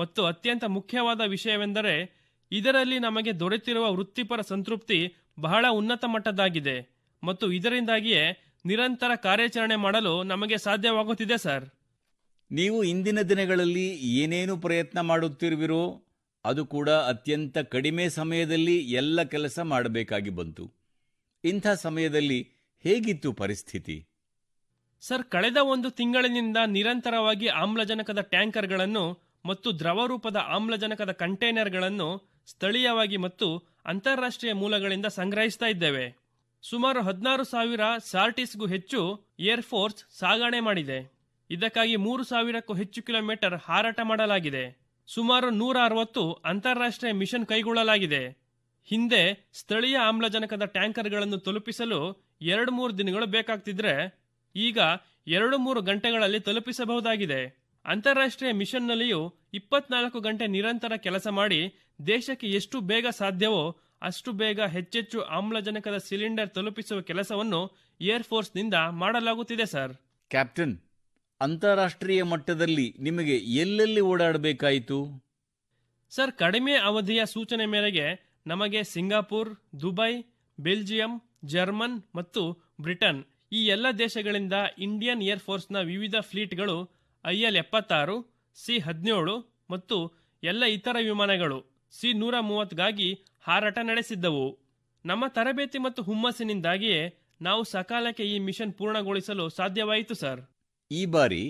ಮತ್ತು ಅತ್ಯಂತ ಮುಖ್ಯವಾದ ವಿಷಯವೆಂದರೆ ಇದರಲ್ಲಿ ನಮಗೆ ದೊರೆತಿರುವ ವೃತ್ತಿಪರ ಸಂತೃಪ್ತಿ ಬಹಳ ಉನ್ನತ ಮಟ್ಟದ್ದಾಗಿದೆ ಮತ್ತು ಇದರಿಂದಾಗಿಯೇ ನಿರಂತರ ಕಾರ್ಯಾಚರಣೆ ಮಾಡಲು ನಮಗೆ ಸಾಧ್ಯವಾಗುತ್ತಿದೆ ಸರ್ ನೀವು ಇಂದಿನ ದಿನಗಳಲ್ಲಿ ಏನೇನು ಪ್ರಯತ್ನ ಮಾಡುತ್ತಿರುವಿರೋ ಅದು ಕೂಡ ಅತ್ಯಂತ ಕಡಿಮೆ ಸಮಯದಲ್ಲಿ ಎಲ್ಲ ಕೆಲಸ ಮಾಡಬೇಕಾಗಿ ಬಂತು ಇಂಥ ಸಮಯದಲ್ಲಿ ಹೇಗಿತ್ತು ಪರಿಸ್ಥಿತಿ ಸರ್ ಕಳೆದ ಒಂದು ತಿಂಗಳಿನಿಂದ ನಿರಂತರವಾಗಿ ಆಮ್ಲಜನಕದ ಟ್ಯಾಂಕರ್ಗಳನ್ನು ಮತ್ತು ದ್ರವ ರೂಪದ ಆಮ್ಲಜನಕದ ಕಂಟೈನರ್ಗಳನ್ನು ಸ್ಥಳೀಯವಾಗಿ ಮತ್ತು ಅಂತಾರಾಷ್ಟ್ರೀಯ ಮೂಲಗಳಿಂದ ಸಂಗ್ರಹಿಸ್ತಾ ಇದ್ದೇವೆ ಸುಮಾರು ಹದಿನಾರು ಸಾವಿರ ಸಾರ್ಟಿಸ್ಗೂ ಹೆಚ್ಚು ಏರ್ಫೋರ್ಸ್ ಸಾಗಾಣೆ ಮಾಡಿದೆ ಇದಕ್ಕಾಗಿ ಮೂರು ಸಾವಿರಕ್ಕೂ ಹೆಚ್ಚು ಕಿಲೋಮೀಟರ್ ಹಾರಾಟ ಮಾಡಲಾಗಿದೆ ಸುಮಾರು ನೂರ ಅರವತ್ತು ಅಂತಾರಾಷ್ಟ್ರೀಯ ಮಿಷನ್ ಕೈಗೊಳ್ಳಲಾಗಿದೆ ಹಿಂದೆ ಸ್ಥಳೀಯ ಆಮ್ಲಜನಕದ ಟ್ಯಾಂಕರ್ಗಳನ್ನು ತಲುಪಿಸಲು ಎರಡು ಮೂರು ದಿನಗಳು ಬೇಕಾಗ್ತಿದ್ರೆ ಈಗ ಎರಡು ಮೂರು ಗಂಟೆಗಳಲ್ಲಿ ತಲುಪಿಸಬಹುದಾಗಿದೆ ಅಂತಾರಾಷ್ಟ್ರೀಯ ಮಿಷನ್ನಲ್ಲಿಯೂ ಇಪ್ಪತ್ನಾಲ್ಕು ಗಂಟೆ ನಿರಂತರ ಕೆಲಸ ಮಾಡಿ ದೇಶಕ್ಕೆ ಎಷ್ಟು ಬೇಗ ಸಾಧ್ಯವೋ ಅಷ್ಟು ಬೇಗ ಹೆಚ್ಚೆಚ್ಚು ಆಮ್ಲಜನಕದ ಸಿಲಿಂಡರ್ ತಲುಪಿಸುವ ಕೆಲಸವನ್ನು ಏರ್ಫೋರ್ಸ್ನಿಂದ ಮಾಡಲಾಗುತ್ತಿದೆ ಸರ್ ಕ್ಯಾಪ್ಟನ್ ಅಂತಾರಾಷ್ಟ್ರೀಯ ಮಟ್ಟದಲ್ಲಿ ನಿಮಗೆ ಎಲ್ಲೆಲ್ಲಿ ಓಡಾಡಬೇಕಾಯಿತು ಸರ್ ಕಡಿಮೆ ಅವಧಿಯ ಸೂಚನೆ ಮೇರೆಗೆ ನಮಗೆ ಸಿಂಗಾಪುರ್ ದುಬೈ ಬೆಲ್ಜಿಯಂ ಜರ್ಮನ್ ಮತ್ತು ಬ್ರಿಟನ್ ಈ ಎಲ್ಲ ದೇಶಗಳಿಂದ ಇಂಡಿಯನ್ ಏರ್ಫೋರ್ಸ್ನ ವಿವಿಧ ಫ್ಲೀಟ್ಗಳು ಐಎಲ್ ಎಪ್ಪತ್ತಾರು ಸಿ ಹದಿನೇಳು ಮತ್ತು ಎಲ್ಲ ಇತರ ವಿಮಾನಗಳು ಸಿ ನೂರ ಮೂವತ್ತುಗಾಗಿ ಹಾರಾಟ ನಡೆಸಿದ್ದವು ನಮ್ಮ ತರಬೇತಿ ಮತ್ತು ಹುಮ್ಮಸ್ಸಿನಿಂದಾಗಿಯೇ ನಾವು ಸಕಾಲಕ್ಕೆ ಈ ಮಿಷನ್ ಪೂರ್ಣಗೊಳಿಸಲು ಸಾಧ್ಯವಾಯಿತು ಸರ್ ಈ ಬಾರಿ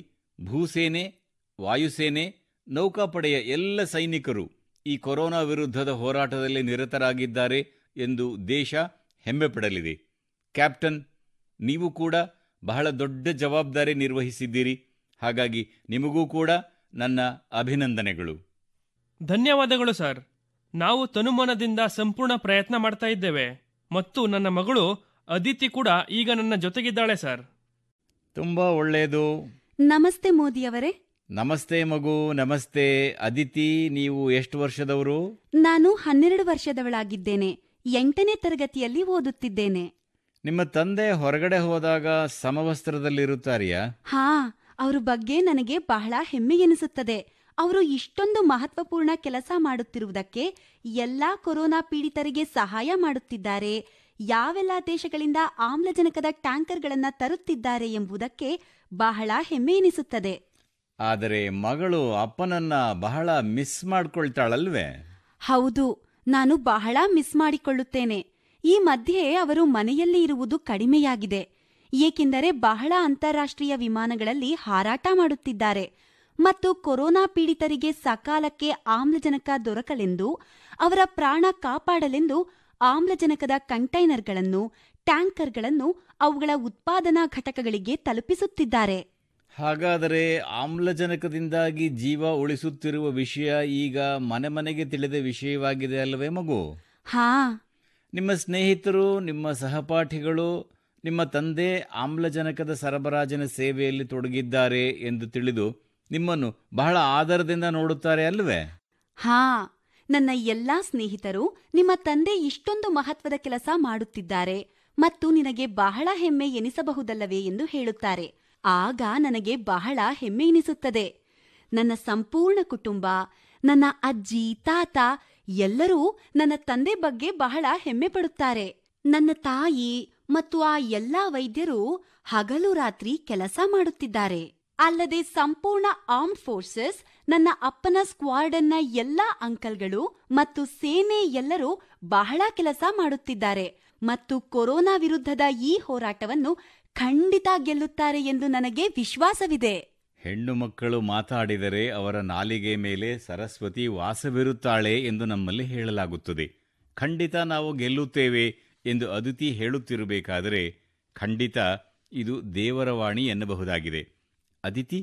ಭೂಸೇನೆ ವಾಯುಸೇನೆ ನೌಕಾಪಡೆಯ ಎಲ್ಲ ಸೈನಿಕರು ಈ ಕೊರೋನಾ ವಿರುದ್ಧದ ಹೋರಾಟದಲ್ಲಿ ನಿರತರಾಗಿದ್ದಾರೆ ಎಂದು ದೇಶ ಹೆಮ್ಮೆ ಪಡಲಿದೆ ಕ್ಯಾಪ್ಟನ್ ನೀವು ಕೂಡ ಬಹಳ ದೊಡ್ಡ ಜವಾಬ್ದಾರಿ ನಿರ್ವಹಿಸಿದ್ದೀರಿ ಹಾಗಾಗಿ ನಿಮಗೂ ಕೂಡ ನನ್ನ ಅಭಿನಂದನೆಗಳು ಧನ್ಯವಾದಗಳು ಸರ್ ನಾವು ತನುಮನದಿಂದ ಸಂಪೂರ್ಣ ಪ್ರಯತ್ನ ಮಾಡ್ತಾ ಇದ್ದೇವೆ ಮತ್ತು ನನ್ನ ಮಗಳು ಅದಿತಿ ಕೂಡ ಈಗ ನನ್ನ ಜೊತೆಗಿದ್ದಾಳೆ ಸರ್ ತುಂಬಾ ಒಳ್ಳೆಯದು ನಮಸ್ತೆ ಮೋದಿ ಅವರೇ ನಮಸ್ತೆ ಮಗು ನಮಸ್ತೆ ಅದಿತಿ ನೀವು ಎಷ್ಟು ವರ್ಷದವರು ನಾನು ಹನ್ನೆರಡು ವರ್ಷದವಳಾಗಿದ್ದೇನೆ ಎಂಟನೇ ತರಗತಿಯಲ್ಲಿ ಓದುತ್ತಿದ್ದೇನೆ ನಿಮ್ಮ ತಂದೆ ಹೊರಗಡೆ ಹೋದಾಗ ಸಮವಸ್ತ್ರದಲ್ಲಿರುತ್ತಾರೆಯಾ ಹಾ ಅವರ ಬಗ್ಗೆ ನನಗೆ ಬಹಳ ಹೆಮ್ಮೆ ಎನಿಸುತ್ತದೆ ಅವರು ಇಷ್ಟೊಂದು ಮಹತ್ವಪೂರ್ಣ ಕೆಲಸ ಮಾಡುತ್ತಿರುವುದಕ್ಕೆ ಎಲ್ಲಾ ಕೊರೋನಾ ಪೀಡಿತರಿಗೆ ಸಹಾಯ ಮಾಡುತ್ತಿದ್ದಾರೆ ಯಾವೆಲ್ಲ ದೇಶಗಳಿಂದ ಆಮ್ಲಜನಕದ ಟ್ಯಾಂಕರ್ಗಳನ್ನು ತರುತ್ತಿದ್ದಾರೆ ಎಂಬುದಕ್ಕೆ ಬಹಳ ಹೆಮ್ಮೆ ಎನಿಸುತ್ತದೆ ಆದರೆ ಮಗಳು ಅಪ್ಪನನ್ನ ಬಹಳ ಮಿಸ್ ಮಾಡ್ಕೊಳ್ತಾಳಲ್ವೇ ಹೌದು ನಾನು ಬಹಳ ಮಿಸ್ ಮಾಡಿಕೊಳ್ಳುತ್ತೇನೆ ಈ ಮಧ್ಯೆ ಅವರು ಮನೆಯಲ್ಲಿ ಇರುವುದು ಕಡಿಮೆಯಾಗಿದೆ ಏಕೆಂದರೆ ಬಹಳ ಅಂತಾರಾಷ್ಟ್ರೀಯ ವಿಮಾನಗಳಲ್ಲಿ ಹಾರಾಟ ಮಾಡುತ್ತಿದ್ದಾರೆ ಮತ್ತು ಕೊರೋನಾ ಪೀಡಿತರಿಗೆ ಸಕಾಲಕ್ಕೆ ಆಮ್ಲಜನಕ ದೊರಕಲೆಂದು ಅವರ ಪ್ರಾಣ ಕಾಪಾಡಲೆಂದು ಆಮ್ಲಜನಕದ ಕಂಟೈನರ್ಗಳನ್ನು ಟ್ಯಾಂಕರ್ಗಳನ್ನು ಅವುಗಳ ಉತ್ಪಾದನಾ ಘಟಕಗಳಿಗೆ ತಲುಪಿಸುತ್ತಿದ್ದಾರೆ ಹಾಗಾದರೆ ಆಮ್ಲಜನಕದಿಂದಾಗಿ ಜೀವ ಉಳಿಸುತ್ತಿರುವ ವಿಷಯ ಈಗ ಮನೆ ಮನೆಗೆ ತಿಳಿದ ವಿಷಯವಾಗಿದೆ ಅಲ್ಲವೇ ಮಗು ಹಾ ನಿಮ್ಮ ಸ್ನೇಹಿತರು ನಿಮ್ಮ ಸಹಪಾಠಿಗಳು ನಿಮ್ಮ ತಂದೆ ಆಮ್ಲಜನಕದ ಸರಬರಾಜಿನ ಸೇವೆಯಲ್ಲಿ ತೊಡಗಿದ್ದಾರೆ ಎಂದು ತಿಳಿದು ನಿಮ್ಮನ್ನು ಬಹಳ ಆದರದಿಂದ ನೋಡುತ್ತಾರೆ ಅಲ್ವೇ ಹಾ ನನ್ನ ಎಲ್ಲಾ ಸ್ನೇಹಿತರು ನಿಮ್ಮ ತಂದೆ ಇಷ್ಟೊಂದು ಮಹತ್ವದ ಕೆಲಸ ಮಾಡುತ್ತಿದ್ದಾರೆ ಮತ್ತು ನಿನಗೆ ಬಹಳ ಹೆಮ್ಮೆ ಎನಿಸಬಹುದಲ್ಲವೇ ಎಂದು ಹೇಳುತ್ತಾರೆ ಆಗ ನನಗೆ ಬಹಳ ಹೆಮ್ಮೆ ಎನಿಸುತ್ತದೆ ನನ್ನ ಸಂಪೂರ್ಣ ಕುಟುಂಬ ನನ್ನ ಅಜ್ಜಿ ತಾತ ಎಲ್ಲರೂ ನನ್ನ ತಂದೆ ಬಗ್ಗೆ ಬಹಳ ಹೆಮ್ಮೆ ಪಡುತ್ತಾರೆ ನನ್ನ ತಾಯಿ ಮತ್ತು ಆ ಎಲ್ಲಾ ವೈದ್ಯರು ಹಗಲು ರಾತ್ರಿ ಕೆಲಸ ಮಾಡುತ್ತಿದ್ದಾರೆ ಅಲ್ಲದೆ ಸಂಪೂರ್ಣ ಆರ್ಮ್ಡ್ ಫೋರ್ಸಸ್ ನನ್ನ ಅಪ್ಪನ ಸ್ಕ್ವಾಡನ್ನ ಎಲ್ಲಾ ಅಂಕಲ್ಗಳು ಮತ್ತು ಸೇನೆ ಎಲ್ಲರೂ ಬಹಳ ಕೆಲಸ ಮಾಡುತ್ತಿದ್ದಾರೆ ಮತ್ತು ಕೊರೋನಾ ವಿರುದ್ಧದ ಈ ಹೋರಾಟವನ್ನು ಖಂಡಿತ ಗೆಲ್ಲುತ್ತಾರೆ ಎಂದು ನನಗೆ ವಿಶ್ವಾಸವಿದೆ ಹೆಣ್ಣು ಮಕ್ಕಳು ಮಾತಾಡಿದರೆ ಅವರ ನಾಲಿಗೆ ಮೇಲೆ ಸರಸ್ವತಿ ವಾಸವಿರುತ್ತಾಳೆ ಎಂದು ನಮ್ಮಲ್ಲಿ ಹೇಳಲಾಗುತ್ತದೆ ಖಂಡಿತ ನಾವು ಗೆಲ್ಲುತ್ತೇವೆ ಎಂದು ಅದಿತಿ ಹೇಳುತ್ತಿರಬೇಕಾದರೆ ಖಂಡಿತ ಇದು ದೇವರವಾಣಿ ಎನ್ನಬಹುದಾಗಿದೆ ಅದಿತಿ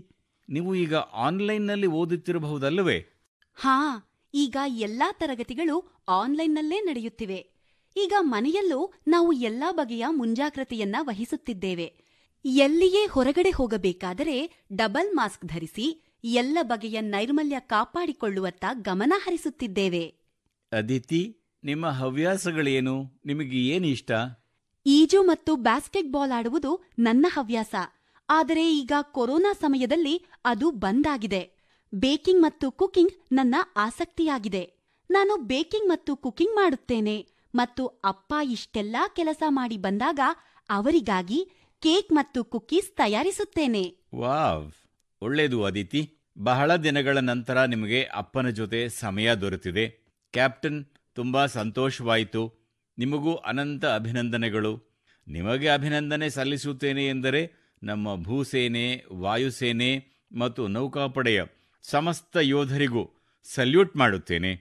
ನೀವು ಈಗ ಆನ್ಲೈನ್ನಲ್ಲಿ ಓದುತ್ತಿರಬಹುದಲ್ಲವೇ ಹಾ ಈಗ ಎಲ್ಲಾ ತರಗತಿಗಳು ಆನ್ಲೈನ್ನಲ್ಲೇ ನಡೆಯುತ್ತಿವೆ ಈಗ ಮನೆಯಲ್ಲೂ ನಾವು ಎಲ್ಲ ಬಗೆಯ ಮುಂಜಾಗ್ರತೆಯನ್ನ ವಹಿಸುತ್ತಿದ್ದೇವೆ ಎಲ್ಲಿಯೇ ಹೊರಗಡೆ ಹೋಗಬೇಕಾದರೆ ಡಬಲ್ ಮಾಸ್ಕ್ ಧರಿಸಿ ಎಲ್ಲ ಬಗೆಯ ನೈರ್ಮಲ್ಯ ಕಾಪಾಡಿಕೊಳ್ಳುವತ್ತ ಗಮನ ಹರಿಸುತ್ತಿದ್ದೇವೆ ಅದಿತಿ ನಿಮ್ಮ ಹವ್ಯಾಸಗಳೇನು ನಿಮಗೆ ಏನು ಇಷ್ಟ ಈಜು ಮತ್ತು ಬ್ಯಾಸ್ಕೆಟ್ಬಾಲ್ ಆಡುವುದು ನನ್ನ ಹವ್ಯಾಸ ಆದರೆ ಈಗ ಕೊರೋನಾ ಸಮಯದಲ್ಲಿ ಅದು ಬಂದ್ ಆಗಿದೆ ಬೇಕಿಂಗ್ ಮತ್ತು ಕುಕಿಂಗ್ ನನ್ನ ಆಸಕ್ತಿಯಾಗಿದೆ ನಾನು ಬೇಕಿಂಗ್ ಮತ್ತು ಕುಕಿಂಗ್ ಮಾಡುತ್ತೇನೆ ಮತ್ತು ಅಪ್ಪ ಇಷ್ಟೆಲ್ಲಾ ಕೆಲಸ ಮಾಡಿ ಬಂದಾಗ ಅವರಿಗಾಗಿ ಕೇಕ್ ಮತ್ತು ಕುಕೀಸ್ ತಯಾರಿಸುತ್ತೇನೆ ವಾವ್ ಒಳ್ಳೇದು ಅದಿತಿ ಬಹಳ ದಿನಗಳ ನಂತರ ನಿಮಗೆ ಅಪ್ಪನ ಜೊತೆ ಸಮಯ ದೊರೆತಿದೆ ಕ್ಯಾಪ್ಟನ್ ತುಂಬಾ ಸಂತೋಷವಾಯಿತು ನಿಮಗೂ ಅನಂತ ಅಭಿನಂದನೆಗಳು ನಿಮಗೆ ಅಭಿನಂದನೆ ಸಲ್ಲಿಸುತ್ತೇನೆ ಎಂದರೆ ನಮ್ಮ ಭೂಸೇನೆ ವಾಯುಸೇನೆ ಮತ್ತು ನೌಕಾಪಡೆಯ ಸಮಸ್ತ ಯೋಧರಿಗೂ ಸಲ್ಯೂಟ್ ಮಾಡುತ್ತೇನೆ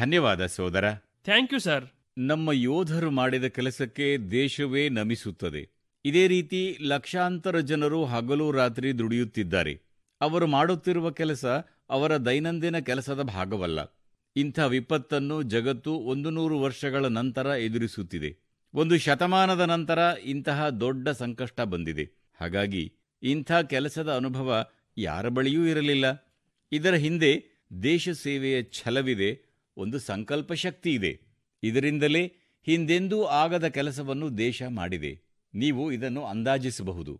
ಧನ್ಯವಾದ ಸೋದರ ಥ್ಯಾಂಕ್ ಯು ಸರ್ ನಮ್ಮ ಯೋಧರು ಮಾಡಿದ ಕೆಲಸಕ್ಕೆ ದೇಶವೇ ನಮಿಸುತ್ತದೆ ಇದೇ ರೀತಿ ಲಕ್ಷಾಂತರ ಜನರು ಹಗಲು ರಾತ್ರಿ ದುಡಿಯುತ್ತಿದ್ದಾರೆ ಅವರು ಮಾಡುತ್ತಿರುವ ಕೆಲಸ ಅವರ ದೈನಂದಿನ ಕೆಲಸದ ಭಾಗವಲ್ಲ ಇಂಥ ವಿಪತ್ತನ್ನು ಜಗತ್ತು ಒಂದು ನೂರು ವರ್ಷಗಳ ನಂತರ ಎದುರಿಸುತ್ತಿದೆ ಒಂದು ಶತಮಾನದ ನಂತರ ಇಂತಹ ದೊಡ್ಡ ಸಂಕಷ್ಟ ಬಂದಿದೆ ಹಾಗಾಗಿ ಇಂಥ ಕೆಲಸದ ಅನುಭವ ಯಾರ ಬಳಿಯೂ ಇರಲಿಲ್ಲ ಇದರ ಹಿಂದೆ ದೇಶ ಸೇವೆಯ ಛಲವಿದೆ ಒಂದು ಸಂಕಲ್ಪ ಶಕ್ತಿ ಇದೆ ಇದರಿಂದಲೇ ಹಿಂದೆಂದೂ ಆಗದ ಕೆಲಸವನ್ನು ದೇಶ ಮಾಡಿದೆ ನೀವು ಇದನ್ನು ಅಂದಾಜಿಸಬಹುದು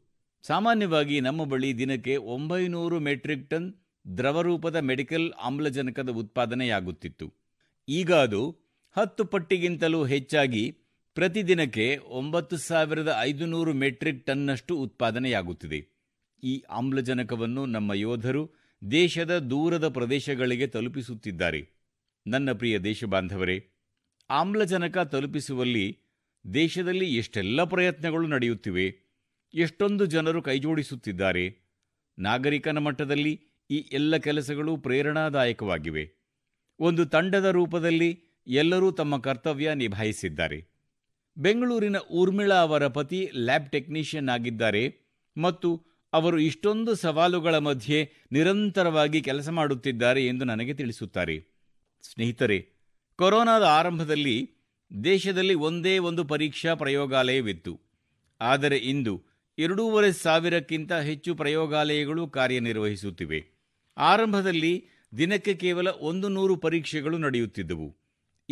ಸಾಮಾನ್ಯವಾಗಿ ನಮ್ಮ ಬಳಿ ದಿನಕ್ಕೆ ಒಂಬೈನೂರು ಮೆಟ್ರಿಕ್ ಟನ್ ದ್ರವರೂಪದ ಮೆಡಿಕಲ್ ಆಮ್ಲಜನಕದ ಉತ್ಪಾದನೆಯಾಗುತ್ತಿತ್ತು ಈಗ ಅದು ಹತ್ತು ಪಟ್ಟಿಗಿಂತಲೂ ಹೆಚ್ಚಾಗಿ ಪ್ರತಿದಿನಕ್ಕೆ ಒಂಬತ್ತು ಸಾವಿರದ ಐದುನೂರು ಮೆಟ್ರಿಕ್ ಟನ್ನಷ್ಟು ಉತ್ಪಾದನೆಯಾಗುತ್ತಿದೆ ಈ ಆಮ್ಲಜನಕವನ್ನು ನಮ್ಮ ಯೋಧರು ದೇಶದ ದೂರದ ಪ್ರದೇಶಗಳಿಗೆ ತಲುಪಿಸುತ್ತಿದ್ದಾರೆ ನನ್ನ ಪ್ರಿಯ ದೇಶಬಾಂಧವರೇ ಆಮ್ಲಜನಕ ತಲುಪಿಸುವಲ್ಲಿ ದೇಶದಲ್ಲಿ ಎಷ್ಟೆಲ್ಲ ಪ್ರಯತ್ನಗಳು ನಡೆಯುತ್ತಿವೆ ಎಷ್ಟೊಂದು ಜನರು ಕೈಜೋಡಿಸುತ್ತಿದ್ದಾರೆ ನಾಗರಿಕನ ಮಟ್ಟದಲ್ಲಿ ಈ ಎಲ್ಲ ಕೆಲಸಗಳು ಪ್ರೇರಣಾದಾಯಕವಾಗಿವೆ ಒಂದು ತಂಡದ ರೂಪದಲ್ಲಿ ಎಲ್ಲರೂ ತಮ್ಮ ಕರ್ತವ್ಯ ನಿಭಾಯಿಸಿದ್ದಾರೆ ಬೆಂಗಳೂರಿನ ಊರ್ಮಿಳಾ ಅವರ ಪತಿ ಲ್ಯಾಬ್ ಟೆಕ್ನಿಷಿಯನ್ ಆಗಿದ್ದಾರೆ ಮತ್ತು ಅವರು ಇಷ್ಟೊಂದು ಸವಾಲುಗಳ ಮಧ್ಯೆ ನಿರಂತರವಾಗಿ ಕೆಲಸ ಮಾಡುತ್ತಿದ್ದಾರೆ ಎಂದು ನನಗೆ ತಿಳಿಸುತ್ತಾರೆ ಸ್ನೇಹಿತರೆ ಕೊರೋನಾದ ಆರಂಭದಲ್ಲಿ ದೇಶದಲ್ಲಿ ಒಂದೇ ಒಂದು ಪರೀಕ್ಷಾ ಪ್ರಯೋಗಾಲಯವಿತ್ತು ಆದರೆ ಇಂದು ಎರಡೂವರೆ ಸಾವಿರಕ್ಕಿಂತ ಹೆಚ್ಚು ಪ್ರಯೋಗಾಲಯಗಳು ಕಾರ್ಯನಿರ್ವಹಿಸುತ್ತಿವೆ ಆರಂಭದಲ್ಲಿ ದಿನಕ್ಕೆ ಕೇವಲ ಒಂದು ನೂರು ಪರೀಕ್ಷೆಗಳು ನಡೆಯುತ್ತಿದ್ದವು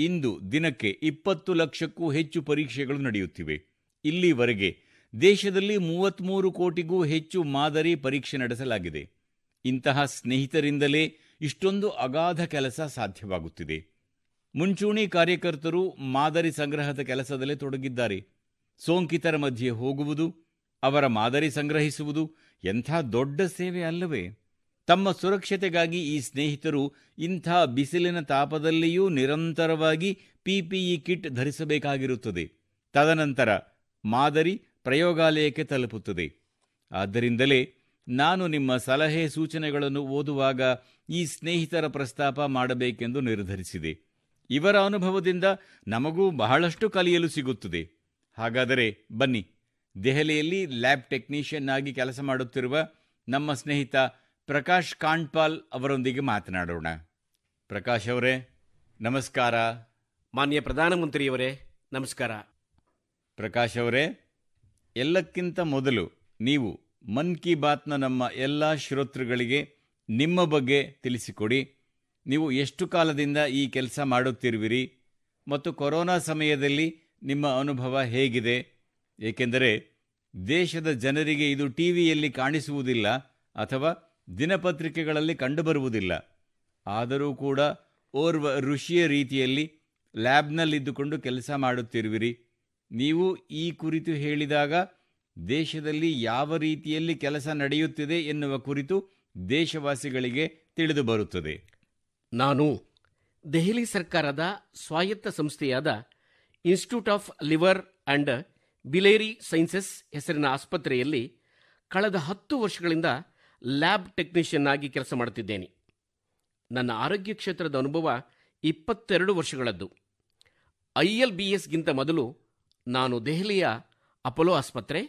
ಇಂದು ದಿನಕ್ಕೆ ಇಪ್ಪತ್ತು ಲಕ್ಷಕ್ಕೂ ಹೆಚ್ಚು ಪರೀಕ್ಷೆಗಳು ನಡೆಯುತ್ತಿವೆ ಇಲ್ಲಿವರೆಗೆ ದೇಶದಲ್ಲಿ ಮೂವತ್ಮೂರು ಕೋಟಿಗೂ ಹೆಚ್ಚು ಮಾದರಿ ಪರೀಕ್ಷೆ ನಡೆಸಲಾಗಿದೆ ಇಂತಹ ಸ್ನೇಹಿತರಿಂದಲೇ ಇಷ್ಟೊಂದು ಅಗಾಧ ಕೆಲಸ ಸಾಧ್ಯವಾಗುತ್ತಿದೆ ಮುಂಚೂಣಿ ಕಾರ್ಯಕರ್ತರು ಮಾದರಿ ಸಂಗ್ರಹದ ಕೆಲಸದಲ್ಲಿ ತೊಡಗಿದ್ದಾರೆ ಸೋಂಕಿತರ ಮಧ್ಯೆ ಹೋಗುವುದು ಅವರ ಮಾದರಿ ಸಂಗ್ರಹಿಸುವುದು ಎಂಥ ದೊಡ್ಡ ಸೇವೆ ಅಲ್ಲವೇ ತಮ್ಮ ಸುರಕ್ಷತೆಗಾಗಿ ಈ ಸ್ನೇಹಿತರು ಇಂಥ ಬಿಸಿಲಿನ ತಾಪದಲ್ಲಿಯೂ ನಿರಂತರವಾಗಿ ಪಿಪಿಇ ಕಿಟ್ ಧರಿಸಬೇಕಾಗಿರುತ್ತದೆ ತದನಂತರ ಮಾದರಿ ಪ್ರಯೋಗಾಲಯಕ್ಕೆ ತಲುಪುತ್ತದೆ ಆದ್ದರಿಂದಲೇ ನಾನು ನಿಮ್ಮ ಸಲಹೆ ಸೂಚನೆಗಳನ್ನು ಓದುವಾಗ ಈ ಸ್ನೇಹಿತರ ಪ್ರಸ್ತಾಪ ಮಾಡಬೇಕೆಂದು ನಿರ್ಧರಿಸಿದೆ ಇವರ ಅನುಭವದಿಂದ ನಮಗೂ ಬಹಳಷ್ಟು ಕಲಿಯಲು ಸಿಗುತ್ತದೆ ಹಾಗಾದರೆ ಬನ್ನಿ ದೆಹಲಿಯಲ್ಲಿ ಲ್ಯಾಬ್ ಟೆಕ್ನಿಷಿಯನ್ ಆಗಿ ಕೆಲಸ ಮಾಡುತ್ತಿರುವ ನಮ್ಮ ಸ್ನೇಹಿತ ಪ್ರಕಾಶ್ ಕಾಣ್ಪಾಲ್ ಅವರೊಂದಿಗೆ ಮಾತನಾಡೋಣ ಪ್ರಕಾಶ್ ಅವರೇ ನಮಸ್ಕಾರ ಮಾನ್ಯ ಪ್ರಧಾನಮಂತ್ರಿಯವರೇ ನಮಸ್ಕಾರ ಪ್ರಕಾಶ್ ಅವರೇ ಎಲ್ಲಕ್ಕಿಂತ ಮೊದಲು ನೀವು ಮನ್ ಕಿ ಬಾತ್ನ ನಮ್ಮ ಎಲ್ಲ ಶ್ರೋತೃಗಳಿಗೆ ನಿಮ್ಮ ಬಗ್ಗೆ ತಿಳಿಸಿಕೊಡಿ ನೀವು ಎಷ್ಟು ಕಾಲದಿಂದ ಈ ಕೆಲಸ ಮಾಡುತ್ತಿರುವಿರಿ ಮತ್ತು ಕೊರೋನಾ ಸಮಯದಲ್ಲಿ ನಿಮ್ಮ ಅನುಭವ ಹೇಗಿದೆ ಏಕೆಂದರೆ ದೇಶದ ಜನರಿಗೆ ಇದು ಟಿ ವಿಯಲ್ಲಿ ಕಾಣಿಸುವುದಿಲ್ಲ ಅಥವಾ ದಿನಪತ್ರಿಕೆಗಳಲ್ಲಿ ಕಂಡುಬರುವುದಿಲ್ಲ ಆದರೂ ಕೂಡ ಓರ್ವ ಋಷಿಯ ರೀತಿಯಲ್ಲಿ ಲ್ಯಾಬ್ನಲ್ಲಿದ್ದುಕೊಂಡು ಕೆಲಸ ಮಾಡುತ್ತಿರುವಿರಿ ನೀವು ಈ ಕುರಿತು ಹೇಳಿದಾಗ ದೇಶದಲ್ಲಿ ಯಾವ ರೀತಿಯಲ್ಲಿ ಕೆಲಸ ನಡೆಯುತ್ತಿದೆ ಎನ್ನುವ ಕುರಿತು ದೇಶವಾಸಿಗಳಿಗೆ ತಿಳಿದು ಬರುತ್ತದೆ ನಾನು ದೆಹಲಿ ಸರ್ಕಾರದ ಸ್ವಾಯತ್ತ ಸಂಸ್ಥೆಯಾದ institute of liver and biliary sciences ಹೆಸರಿನ ಆಸ್ಪತ್ರೆಯಲ್ಲಿ ಕಳೆದ ಹತ್ತು ವರ್ಷಗಳಿಂದ ಲ್ಯಾಬ್ ಟೆಕ್ನಿಷಿಯನ್ ಆಗಿ ಕೆಲಸ ಮಾಡುತ್ತಿದ್ದೇನೆ ನನ್ನ ಆರೋಗ್ಯ ಕ್ಷೇತ್ರದ ಅನುಭವ ಇಪ್ಪತ್ತೆರಡು ವರ್ಷಗಳದ್ದು ಐ ಎಲ್ ಬಿ ಎಸ್ಗಿಂತ ಮೊದಲು ನಾನು ದೆಹಲಿಯ ಅಪೋಲೋ ಆಸ್ಪತ್ರೆ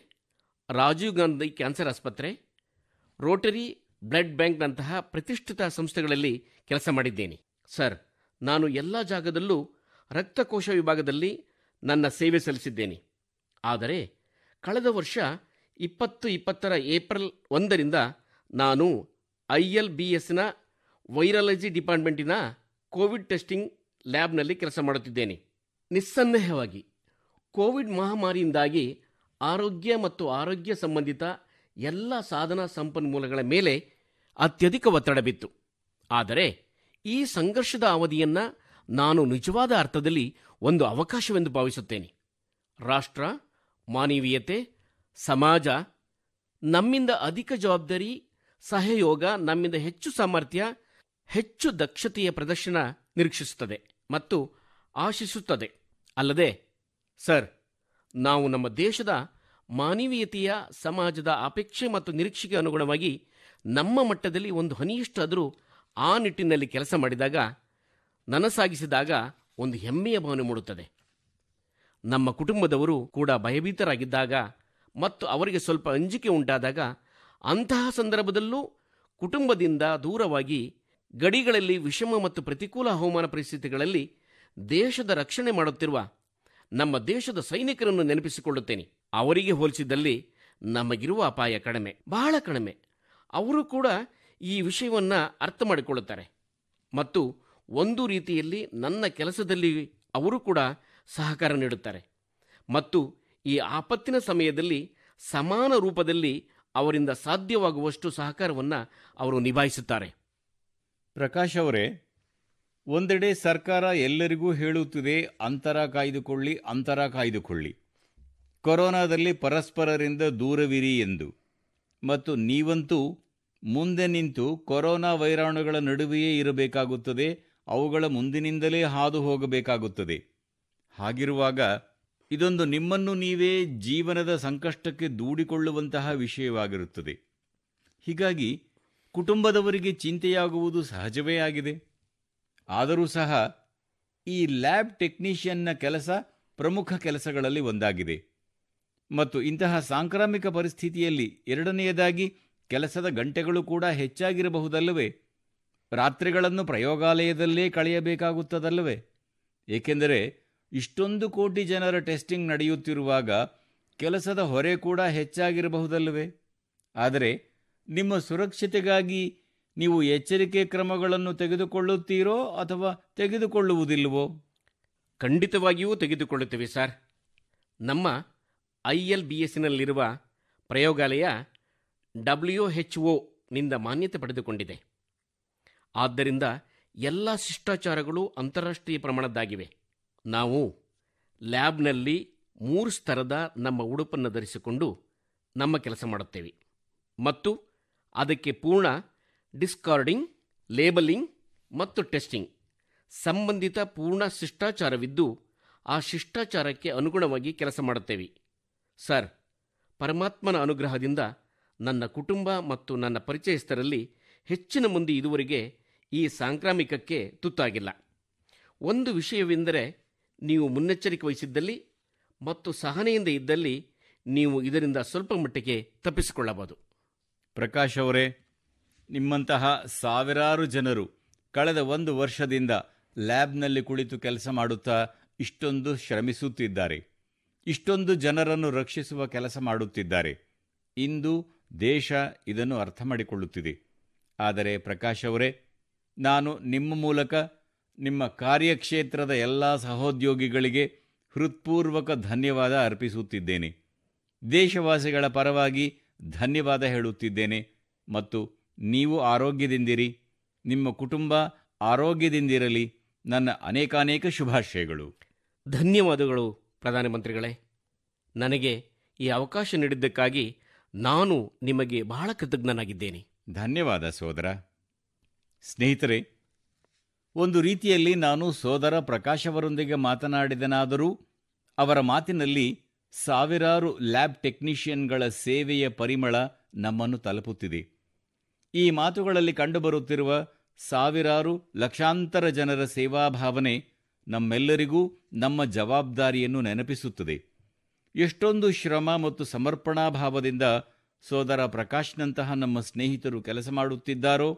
ರಾಜೀವ್ ಗಾಂಧಿ ಕ್ಯಾನ್ಸರ್ ಆಸ್ಪತ್ರೆ ರೋಟರಿ ಬ್ಲಡ್ ಬ್ಯಾಂಕ್ನಂತಹ ಪ್ರತಿಷ್ಠಿತ ಸಂಸ್ಥೆಗಳಲ್ಲಿ ಕೆಲಸ ಮಾಡಿದ್ದೇನೆ ಸರ್ ನಾನು ಎಲ್ಲ ಜಾಗದಲ್ಲೂ ರಕ್ತಕೋಶ ವಿಭಾಗದಲ್ಲಿ ನನ್ನ ಸೇವೆ ಸಲ್ಲಿಸಿದ್ದೇನೆ ಆದರೆ ಕಳೆದ ವರ್ಷ ಇಪ್ಪತ್ತು ಇಪ್ಪತ್ತರ ಏಪ್ರಿಲ್ ಒಂದರಿಂದ ನಾನು ಐ ಎಲ್ ಬಿ ಎಸ್ನ ವೈರಾಲಜಿ ಡಿಪಾರ್ಟ್ಮೆಂಟಿನ ಕೋವಿಡ್ ಟೆಸ್ಟಿಂಗ್ ಲ್ಯಾಬ್ನಲ್ಲಿ ಕೆಲಸ ಮಾಡುತ್ತಿದ್ದೇನೆ ನಿಸ್ಸಂದೇಹವಾಗಿ ಕೋವಿಡ್ ಮಹಾಮಾರಿಯಿಂದಾಗಿ ಆರೋಗ್ಯ ಮತ್ತು ಆರೋಗ್ಯ ಸಂಬಂಧಿತ ಎಲ್ಲ ಸಾಧನ ಸಂಪನ್ಮೂಲಗಳ ಮೇಲೆ ಅತ್ಯಧಿಕ ಒತ್ತಡ ಬಿತ್ತು ಆದರೆ ಈ ಸಂಘರ್ಷದ ಅವಧಿಯನ್ನು ನಾನು ನಿಜವಾದ ಅರ್ಥದಲ್ಲಿ ಒಂದು ಅವಕಾಶವೆಂದು ಭಾವಿಸುತ್ತೇನೆ ರಾಷ್ಟ್ರ ಮಾನವೀಯತೆ ಸಮಾಜ ನಮ್ಮಿಂದ ಅಧಿಕ ಜವಾಬ್ದಾರಿ ಸಹಯೋಗ ನಮ್ಮಿಂದ ಹೆಚ್ಚು ಸಾಮರ್ಥ್ಯ ಹೆಚ್ಚು ದಕ್ಷತೆಯ ಪ್ರದರ್ಶನ ನಿರೀಕ್ಷಿಸುತ್ತದೆ ಮತ್ತು ಆಶಿಸುತ್ತದೆ ಅಲ್ಲದೆ ಸರ್ ನಾವು ನಮ್ಮ ದೇಶದ ಮಾನವೀಯತೆಯ ಸಮಾಜದ ಅಪೇಕ್ಷೆ ಮತ್ತು ನಿರೀಕ್ಷೆಗೆ ಅನುಗುಣವಾಗಿ ನಮ್ಮ ಮಟ್ಟದಲ್ಲಿ ಒಂದು ಹನಿಯಷ್ಟಾದರೂ ಆ ನಿಟ್ಟಿನಲ್ಲಿ ಕೆಲಸ ಮಾಡಿದಾಗ ನನಸಾಗಿಸಿದಾಗ ಒಂದು ಹೆಮ್ಮೆಯ ಭಾವನೆ ಮೂಡುತ್ತದೆ ನಮ್ಮ ಕುಟುಂಬದವರು ಕೂಡ ಭಯಭೀತರಾಗಿದ್ದಾಗ ಮತ್ತು ಅವರಿಗೆ ಸ್ವಲ್ಪ ಅಂಜಿಕೆ ಉಂಟಾದಾಗ ಅಂತಹ ಸಂದರ್ಭದಲ್ಲೂ ಕುಟುಂಬದಿಂದ ದೂರವಾಗಿ ಗಡಿಗಳಲ್ಲಿ ವಿಷಮ ಮತ್ತು ಪ್ರತಿಕೂಲ ಹವಾಮಾನ ಪರಿಸ್ಥಿತಿಗಳಲ್ಲಿ ದೇಶದ ರಕ್ಷಣೆ ಮಾಡುತ್ತಿರುವ ನಮ್ಮ ದೇಶದ ಸೈನಿಕರನ್ನು ನೆನಪಿಸಿಕೊಳ್ಳುತ್ತೇನೆ ಅವರಿಗೆ ಹೋಲಿಸಿದಲ್ಲಿ ನಮಗಿರುವ ಅಪಾಯ ಕಡಿಮೆ ಬಹಳ ಕಡಿಮೆ ಅವರು ಕೂಡ ಈ ವಿಷಯವನ್ನು ಅರ್ಥ ಮಾಡಿಕೊಳ್ಳುತ್ತಾರೆ ಮತ್ತು ಒಂದು ರೀತಿಯಲ್ಲಿ ನನ್ನ ಕೆಲಸದಲ್ಲಿ ಅವರು ಕೂಡ ಸಹಕಾರ ನೀಡುತ್ತಾರೆ ಮತ್ತು ಈ ಆಪತ್ತಿನ ಸಮಯದಲ್ಲಿ ಸಮಾನ ರೂಪದಲ್ಲಿ ಅವರಿಂದ ಸಾಧ್ಯವಾಗುವಷ್ಟು ಸಹಕಾರವನ್ನು ಅವರು ನಿಭಾಯಿಸುತ್ತಾರೆ ಪ್ರಕಾಶ್ ಅವರೇ ಒಂದೆಡೆ ಸರ್ಕಾರ ಎಲ್ಲರಿಗೂ ಹೇಳುತ್ತಿದೆ ಅಂತರ ಕಾಯ್ದುಕೊಳ್ಳಿ ಅಂತರ ಕಾಯ್ದುಕೊಳ್ಳಿ ಕೊರೋನಾದಲ್ಲಿ ಪರಸ್ಪರರಿಂದ ದೂರವಿರಿ ಎಂದು ಮತ್ತು ನೀವಂತೂ ಮುಂದೆ ನಿಂತು ಕೊರೋನಾ ವೈರಾಣುಗಳ ನಡುವೆಯೇ ಇರಬೇಕಾಗುತ್ತದೆ ಅವುಗಳ ಮುಂದಿನಿಂದಲೇ ಹಾದು ಹೋಗಬೇಕಾಗುತ್ತದೆ ಹಾಗಿರುವಾಗ ಇದೊಂದು ನಿಮ್ಮನ್ನು ನೀವೇ ಜೀವನದ ಸಂಕಷ್ಟಕ್ಕೆ ದೂಡಿಕೊಳ್ಳುವಂತಹ ವಿಷಯವಾಗಿರುತ್ತದೆ ಹೀಗಾಗಿ ಕುಟುಂಬದವರಿಗೆ ಚಿಂತೆಯಾಗುವುದು ಸಹಜವೇ ಆಗಿದೆ ಆದರೂ ಸಹ ಈ ಲ್ಯಾಬ್ ಟೆಕ್ನಿಷಿಯನ್ನ ಕೆಲಸ ಪ್ರಮುಖ ಕೆಲಸಗಳಲ್ಲಿ ಒಂದಾಗಿದೆ ಮತ್ತು ಇಂತಹ ಸಾಂಕ್ರಾಮಿಕ ಪರಿಸ್ಥಿತಿಯಲ್ಲಿ ಎರಡನೆಯದಾಗಿ ಕೆಲಸದ ಗಂಟೆಗಳು ಕೂಡ ಹೆಚ್ಚಾಗಿರಬಹುದಲ್ಲವೇ ರಾತ್ರಿಗಳನ್ನು ಪ್ರಯೋಗಾಲಯದಲ್ಲೇ ಕಳೆಯಬೇಕಾಗುತ್ತದಲ್ಲವೇ ಏಕೆಂದರೆ ಇಷ್ಟೊಂದು ಕೋಟಿ ಜನರ ಟೆಸ್ಟಿಂಗ್ ನಡೆಯುತ್ತಿರುವಾಗ ಕೆಲಸದ ಹೊರೆ ಕೂಡ ಹೆಚ್ಚಾಗಿರಬಹುದಲ್ಲವೇ ಆದರೆ ನಿಮ್ಮ ಸುರಕ್ಷತೆಗಾಗಿ ನೀವು ಎಚ್ಚರಿಕೆ ಕ್ರಮಗಳನ್ನು ತೆಗೆದುಕೊಳ್ಳುತ್ತೀರೋ ಅಥವಾ ತೆಗೆದುಕೊಳ್ಳುವುದಿಲ್ಲವೋ ಖಂಡಿತವಾಗಿಯೂ ತೆಗೆದುಕೊಳ್ಳುತ್ತೇವೆ ಸರ್ ನಮ್ಮ ಐಎಲ್ ಬಿ ಪ್ರಯೋಗಾಲಯ ಡಬ್ಲ್ಯೂ ಎಚ್ ಒನಿಂದ ಮಾನ್ಯತೆ ಪಡೆದುಕೊಂಡಿದೆ ಆದ್ದರಿಂದ ಎಲ್ಲ ಶಿಷ್ಟಾಚಾರಗಳು ಅಂತಾರಾಷ್ಟ್ರೀಯ ಪ್ರಮಾಣದ್ದಾಗಿವೆ ನಾವು ಲ್ಯಾಬ್ನಲ್ಲಿ ಮೂರು ಸ್ತರದ ನಮ್ಮ ಉಡುಪನ್ನು ಧರಿಸಿಕೊಂಡು ನಮ್ಮ ಕೆಲಸ ಮಾಡುತ್ತೇವೆ ಮತ್ತು ಅದಕ್ಕೆ ಪೂರ್ಣ ಡಿಸ್ಕಾರ್ಡಿಂಗ್ ಲೇಬಲಿಂಗ್ ಮತ್ತು ಟೆಸ್ಟಿಂಗ್ ಸಂಬಂಧಿತ ಪೂರ್ಣ ಶಿಷ್ಟಾಚಾರವಿದ್ದು ಆ ಶಿಷ್ಟಾಚಾರಕ್ಕೆ ಅನುಗುಣವಾಗಿ ಕೆಲಸ ಮಾಡುತ್ತೇವೆ ಸರ್ ಪರಮಾತ್ಮನ ಅನುಗ್ರಹದಿಂದ ನನ್ನ ಕುಟುಂಬ ಮತ್ತು ನನ್ನ ಪರಿಚಯಸ್ಥರಲ್ಲಿ ಹೆಚ್ಚಿನ ಮಂದಿ ಇದುವರೆಗೆ ಈ ಸಾಂಕ್ರಾಮಿಕಕ್ಕೆ ತುತ್ತಾಗಿಲ್ಲ ಒಂದು ವಿಷಯವೆಂದರೆ ನೀವು ಮುನ್ನೆಚ್ಚರಿಕೆ ವಹಿಸಿದ್ದಲ್ಲಿ ಮತ್ತು ಸಹನೆಯಿಂದ ಇದ್ದಲ್ಲಿ ನೀವು ಇದರಿಂದ ಸ್ವಲ್ಪ ಮಟ್ಟಿಗೆ ತಪ್ಪಿಸಿಕೊಳ್ಳಬಹುದು ಪ್ರಕಾಶ್ ಅವರೇ ನಿಮ್ಮಂತಹ ಸಾವಿರಾರು ಜನರು ಕಳೆದ ಒಂದು ವರ್ಷದಿಂದ ಲ್ಯಾಬ್ನಲ್ಲಿ ಕುಳಿತು ಕೆಲಸ ಮಾಡುತ್ತಾ ಇಷ್ಟೊಂದು ಶ್ರಮಿಸುತ್ತಿದ್ದಾರೆ ಇಷ್ಟೊಂದು ಜನರನ್ನು ರಕ್ಷಿಸುವ ಕೆಲಸ ಮಾಡುತ್ತಿದ್ದಾರೆ ಇಂದು ದೇಶ ಇದನ್ನು ಅರ್ಥ ಮಾಡಿಕೊಳ್ಳುತ್ತಿದೆ ಆದರೆ ಪ್ರಕಾಶ್ ಅವರೇ ನಾನು ನಿಮ್ಮ ಮೂಲಕ ನಿಮ್ಮ ಕಾರ್ಯಕ್ಷೇತ್ರದ ಎಲ್ಲ ಸಹೋದ್ಯೋಗಿಗಳಿಗೆ ಹೃತ್ಪೂರ್ವಕ ಧನ್ಯವಾದ ಅರ್ಪಿಸುತ್ತಿದ್ದೇನೆ ದೇಶವಾಸಿಗಳ ಪರವಾಗಿ ಧನ್ಯವಾದ ಹೇಳುತ್ತಿದ್ದೇನೆ ಮತ್ತು ನೀವು ಆರೋಗ್ಯದಿಂದಿರಿ ನಿಮ್ಮ ಕುಟುಂಬ ಆರೋಗ್ಯದಿಂದಿರಲಿ ನನ್ನ ಅನೇಕಾನೇಕ ಶುಭಾಶಯಗಳು ಧನ್ಯವಾದಗಳು ಪ್ರಧಾನಮಂತ್ರಿಗಳೇ ನನಗೆ ಈ ಅವಕಾಶ ನೀಡಿದ್ದಕ್ಕಾಗಿ ನಾನು ನಿಮಗೆ ಬಹಳ ಕೃತಜ್ಞನಾಗಿದ್ದೇನೆ ಧನ್ಯವಾದ ಸೋದರ ಸ್ನೇಹಿತರೆ ಒಂದು ರೀತಿಯಲ್ಲಿ ನಾನು ಸೋದರ ಪ್ರಕಾಶ್ ಅವರೊಂದಿಗೆ ಮಾತನಾಡಿದನಾದರೂ ಅವರ ಮಾತಿನಲ್ಲಿ ಸಾವಿರಾರು ಲ್ಯಾಬ್ ಟೆಕ್ನಿಷಿಯನ್ಗಳ ಸೇವೆಯ ಪರಿಮಳ ನಮ್ಮನ್ನು ತಲುಪುತ್ತಿದೆ ಈ ಮಾತುಗಳಲ್ಲಿ ಕಂಡುಬರುತ್ತಿರುವ ಸಾವಿರಾರು ಲಕ್ಷಾಂತರ ಜನರ ಸೇವಾಭಾವನೆ ನಮ್ಮೆಲ್ಲರಿಗೂ ನಮ್ಮ ಜವಾಬ್ದಾರಿಯನ್ನು ನೆನಪಿಸುತ್ತದೆ ಎಷ್ಟೊಂದು ಶ್ರಮ ಮತ್ತು ಸಮರ್ಪಣಾ ಭಾವದಿಂದ ಸೋದರ ಪ್ರಕಾಶ್ನಂತಹ ನಮ್ಮ ಸ್ನೇಹಿತರು ಕೆಲಸ ಮಾಡುತ್ತಿದ್ದಾರೋ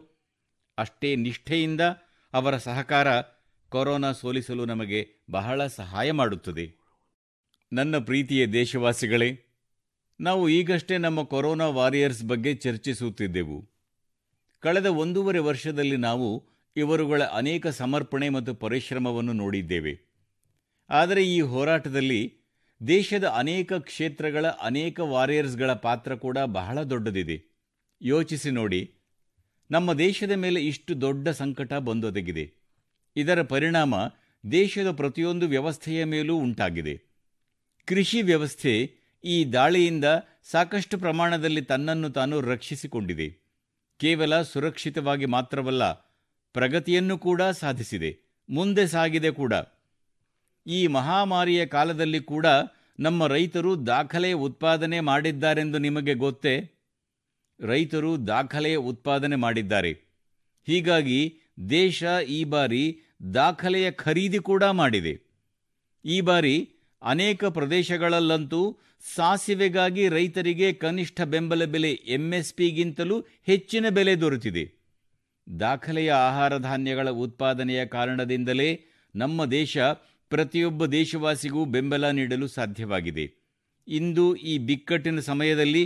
ಅಷ್ಟೇ ನಿಷ್ಠೆಯಿಂದ ಅವರ ಸಹಕಾರ ಕೊರೋನಾ ಸೋಲಿಸಲು ನಮಗೆ ಬಹಳ ಸಹಾಯ ಮಾಡುತ್ತದೆ ನನ್ನ ಪ್ರೀತಿಯ ದೇಶವಾಸಿಗಳೇ ನಾವು ಈಗಷ್ಟೇ ನಮ್ಮ ಕೊರೋನಾ ವಾರಿಯರ್ಸ್ ಬಗ್ಗೆ ಚರ್ಚಿಸುತ್ತಿದ್ದೆವು ಕಳೆದ ಒಂದೂವರೆ ವರ್ಷದಲ್ಲಿ ನಾವು ಇವರುಗಳ ಅನೇಕ ಸಮರ್ಪಣೆ ಮತ್ತು ಪರಿಶ್ರಮವನ್ನು ನೋಡಿದ್ದೇವೆ ಆದರೆ ಈ ಹೋರಾಟದಲ್ಲಿ ದೇಶದ ಅನೇಕ ಕ್ಷೇತ್ರಗಳ ಅನೇಕ ವಾರಿಯರ್ಸ್ಗಳ ಪಾತ್ರ ಕೂಡ ಬಹಳ ದೊಡ್ಡದಿದೆ ಯೋಚಿಸಿ ನೋಡಿ ನಮ್ಮ ದೇಶದ ಮೇಲೆ ಇಷ್ಟು ದೊಡ್ಡ ಸಂಕಟ ಬಂದೊದಗಿದೆ ಇದರ ಪರಿಣಾಮ ದೇಶದ ಪ್ರತಿಯೊಂದು ವ್ಯವಸ್ಥೆಯ ಮೇಲೂ ಉಂಟಾಗಿದೆ ಕೃಷಿ ವ್ಯವಸ್ಥೆ ಈ ದಾಳಿಯಿಂದ ಸಾಕಷ್ಟು ಪ್ರಮಾಣದಲ್ಲಿ ತನ್ನನ್ನು ತಾನು ರಕ್ಷಿಸಿಕೊಂಡಿದೆ ಕೇವಲ ಸುರಕ್ಷಿತವಾಗಿ ಮಾತ್ರವಲ್ಲ ಪ್ರಗತಿಯನ್ನು ಕೂಡ ಸಾಧಿಸಿದೆ ಮುಂದೆ ಸಾಗಿದೆ ಕೂಡ ಈ ಮಹಾಮಾರಿಯ ಕಾಲದಲ್ಲಿ ಕೂಡ ನಮ್ಮ ರೈತರು ದಾಖಲೆ ಉತ್ಪಾದನೆ ಮಾಡಿದ್ದಾರೆಂದು ನಿಮಗೆ ಗೊತ್ತೇ ರೈತರು ದಾಖಲೆ ಉತ್ಪಾದನೆ ಮಾಡಿದ್ದಾರೆ ಹೀಗಾಗಿ ದೇಶ ಈ ಬಾರಿ ದಾಖಲೆಯ ಖರೀದಿ ಕೂಡ ಮಾಡಿದೆ ಈ ಬಾರಿ ಅನೇಕ ಪ್ರದೇಶಗಳಲ್ಲಂತೂ ಸಾಸಿವೆಗಾಗಿ ರೈತರಿಗೆ ಕನಿಷ್ಠ ಬೆಂಬಲ ಬೆಲೆ ಎಂಎಸ್ಪಿಗಿಂತಲೂ ಹೆಚ್ಚಿನ ಬೆಲೆ ದೊರೆತಿದೆ ದಾಖಲೆಯ ಆಹಾರ ಧಾನ್ಯಗಳ ಉತ್ಪಾದನೆಯ ಕಾರಣದಿಂದಲೇ ನಮ್ಮ ದೇಶ ಪ್ರತಿಯೊಬ್ಬ ದೇಶವಾಸಿಗೂ ಬೆಂಬಲ ನೀಡಲು ಸಾಧ್ಯವಾಗಿದೆ ಇಂದು ಈ ಬಿಕ್ಕಟ್ಟಿನ ಸಮಯದಲ್ಲಿ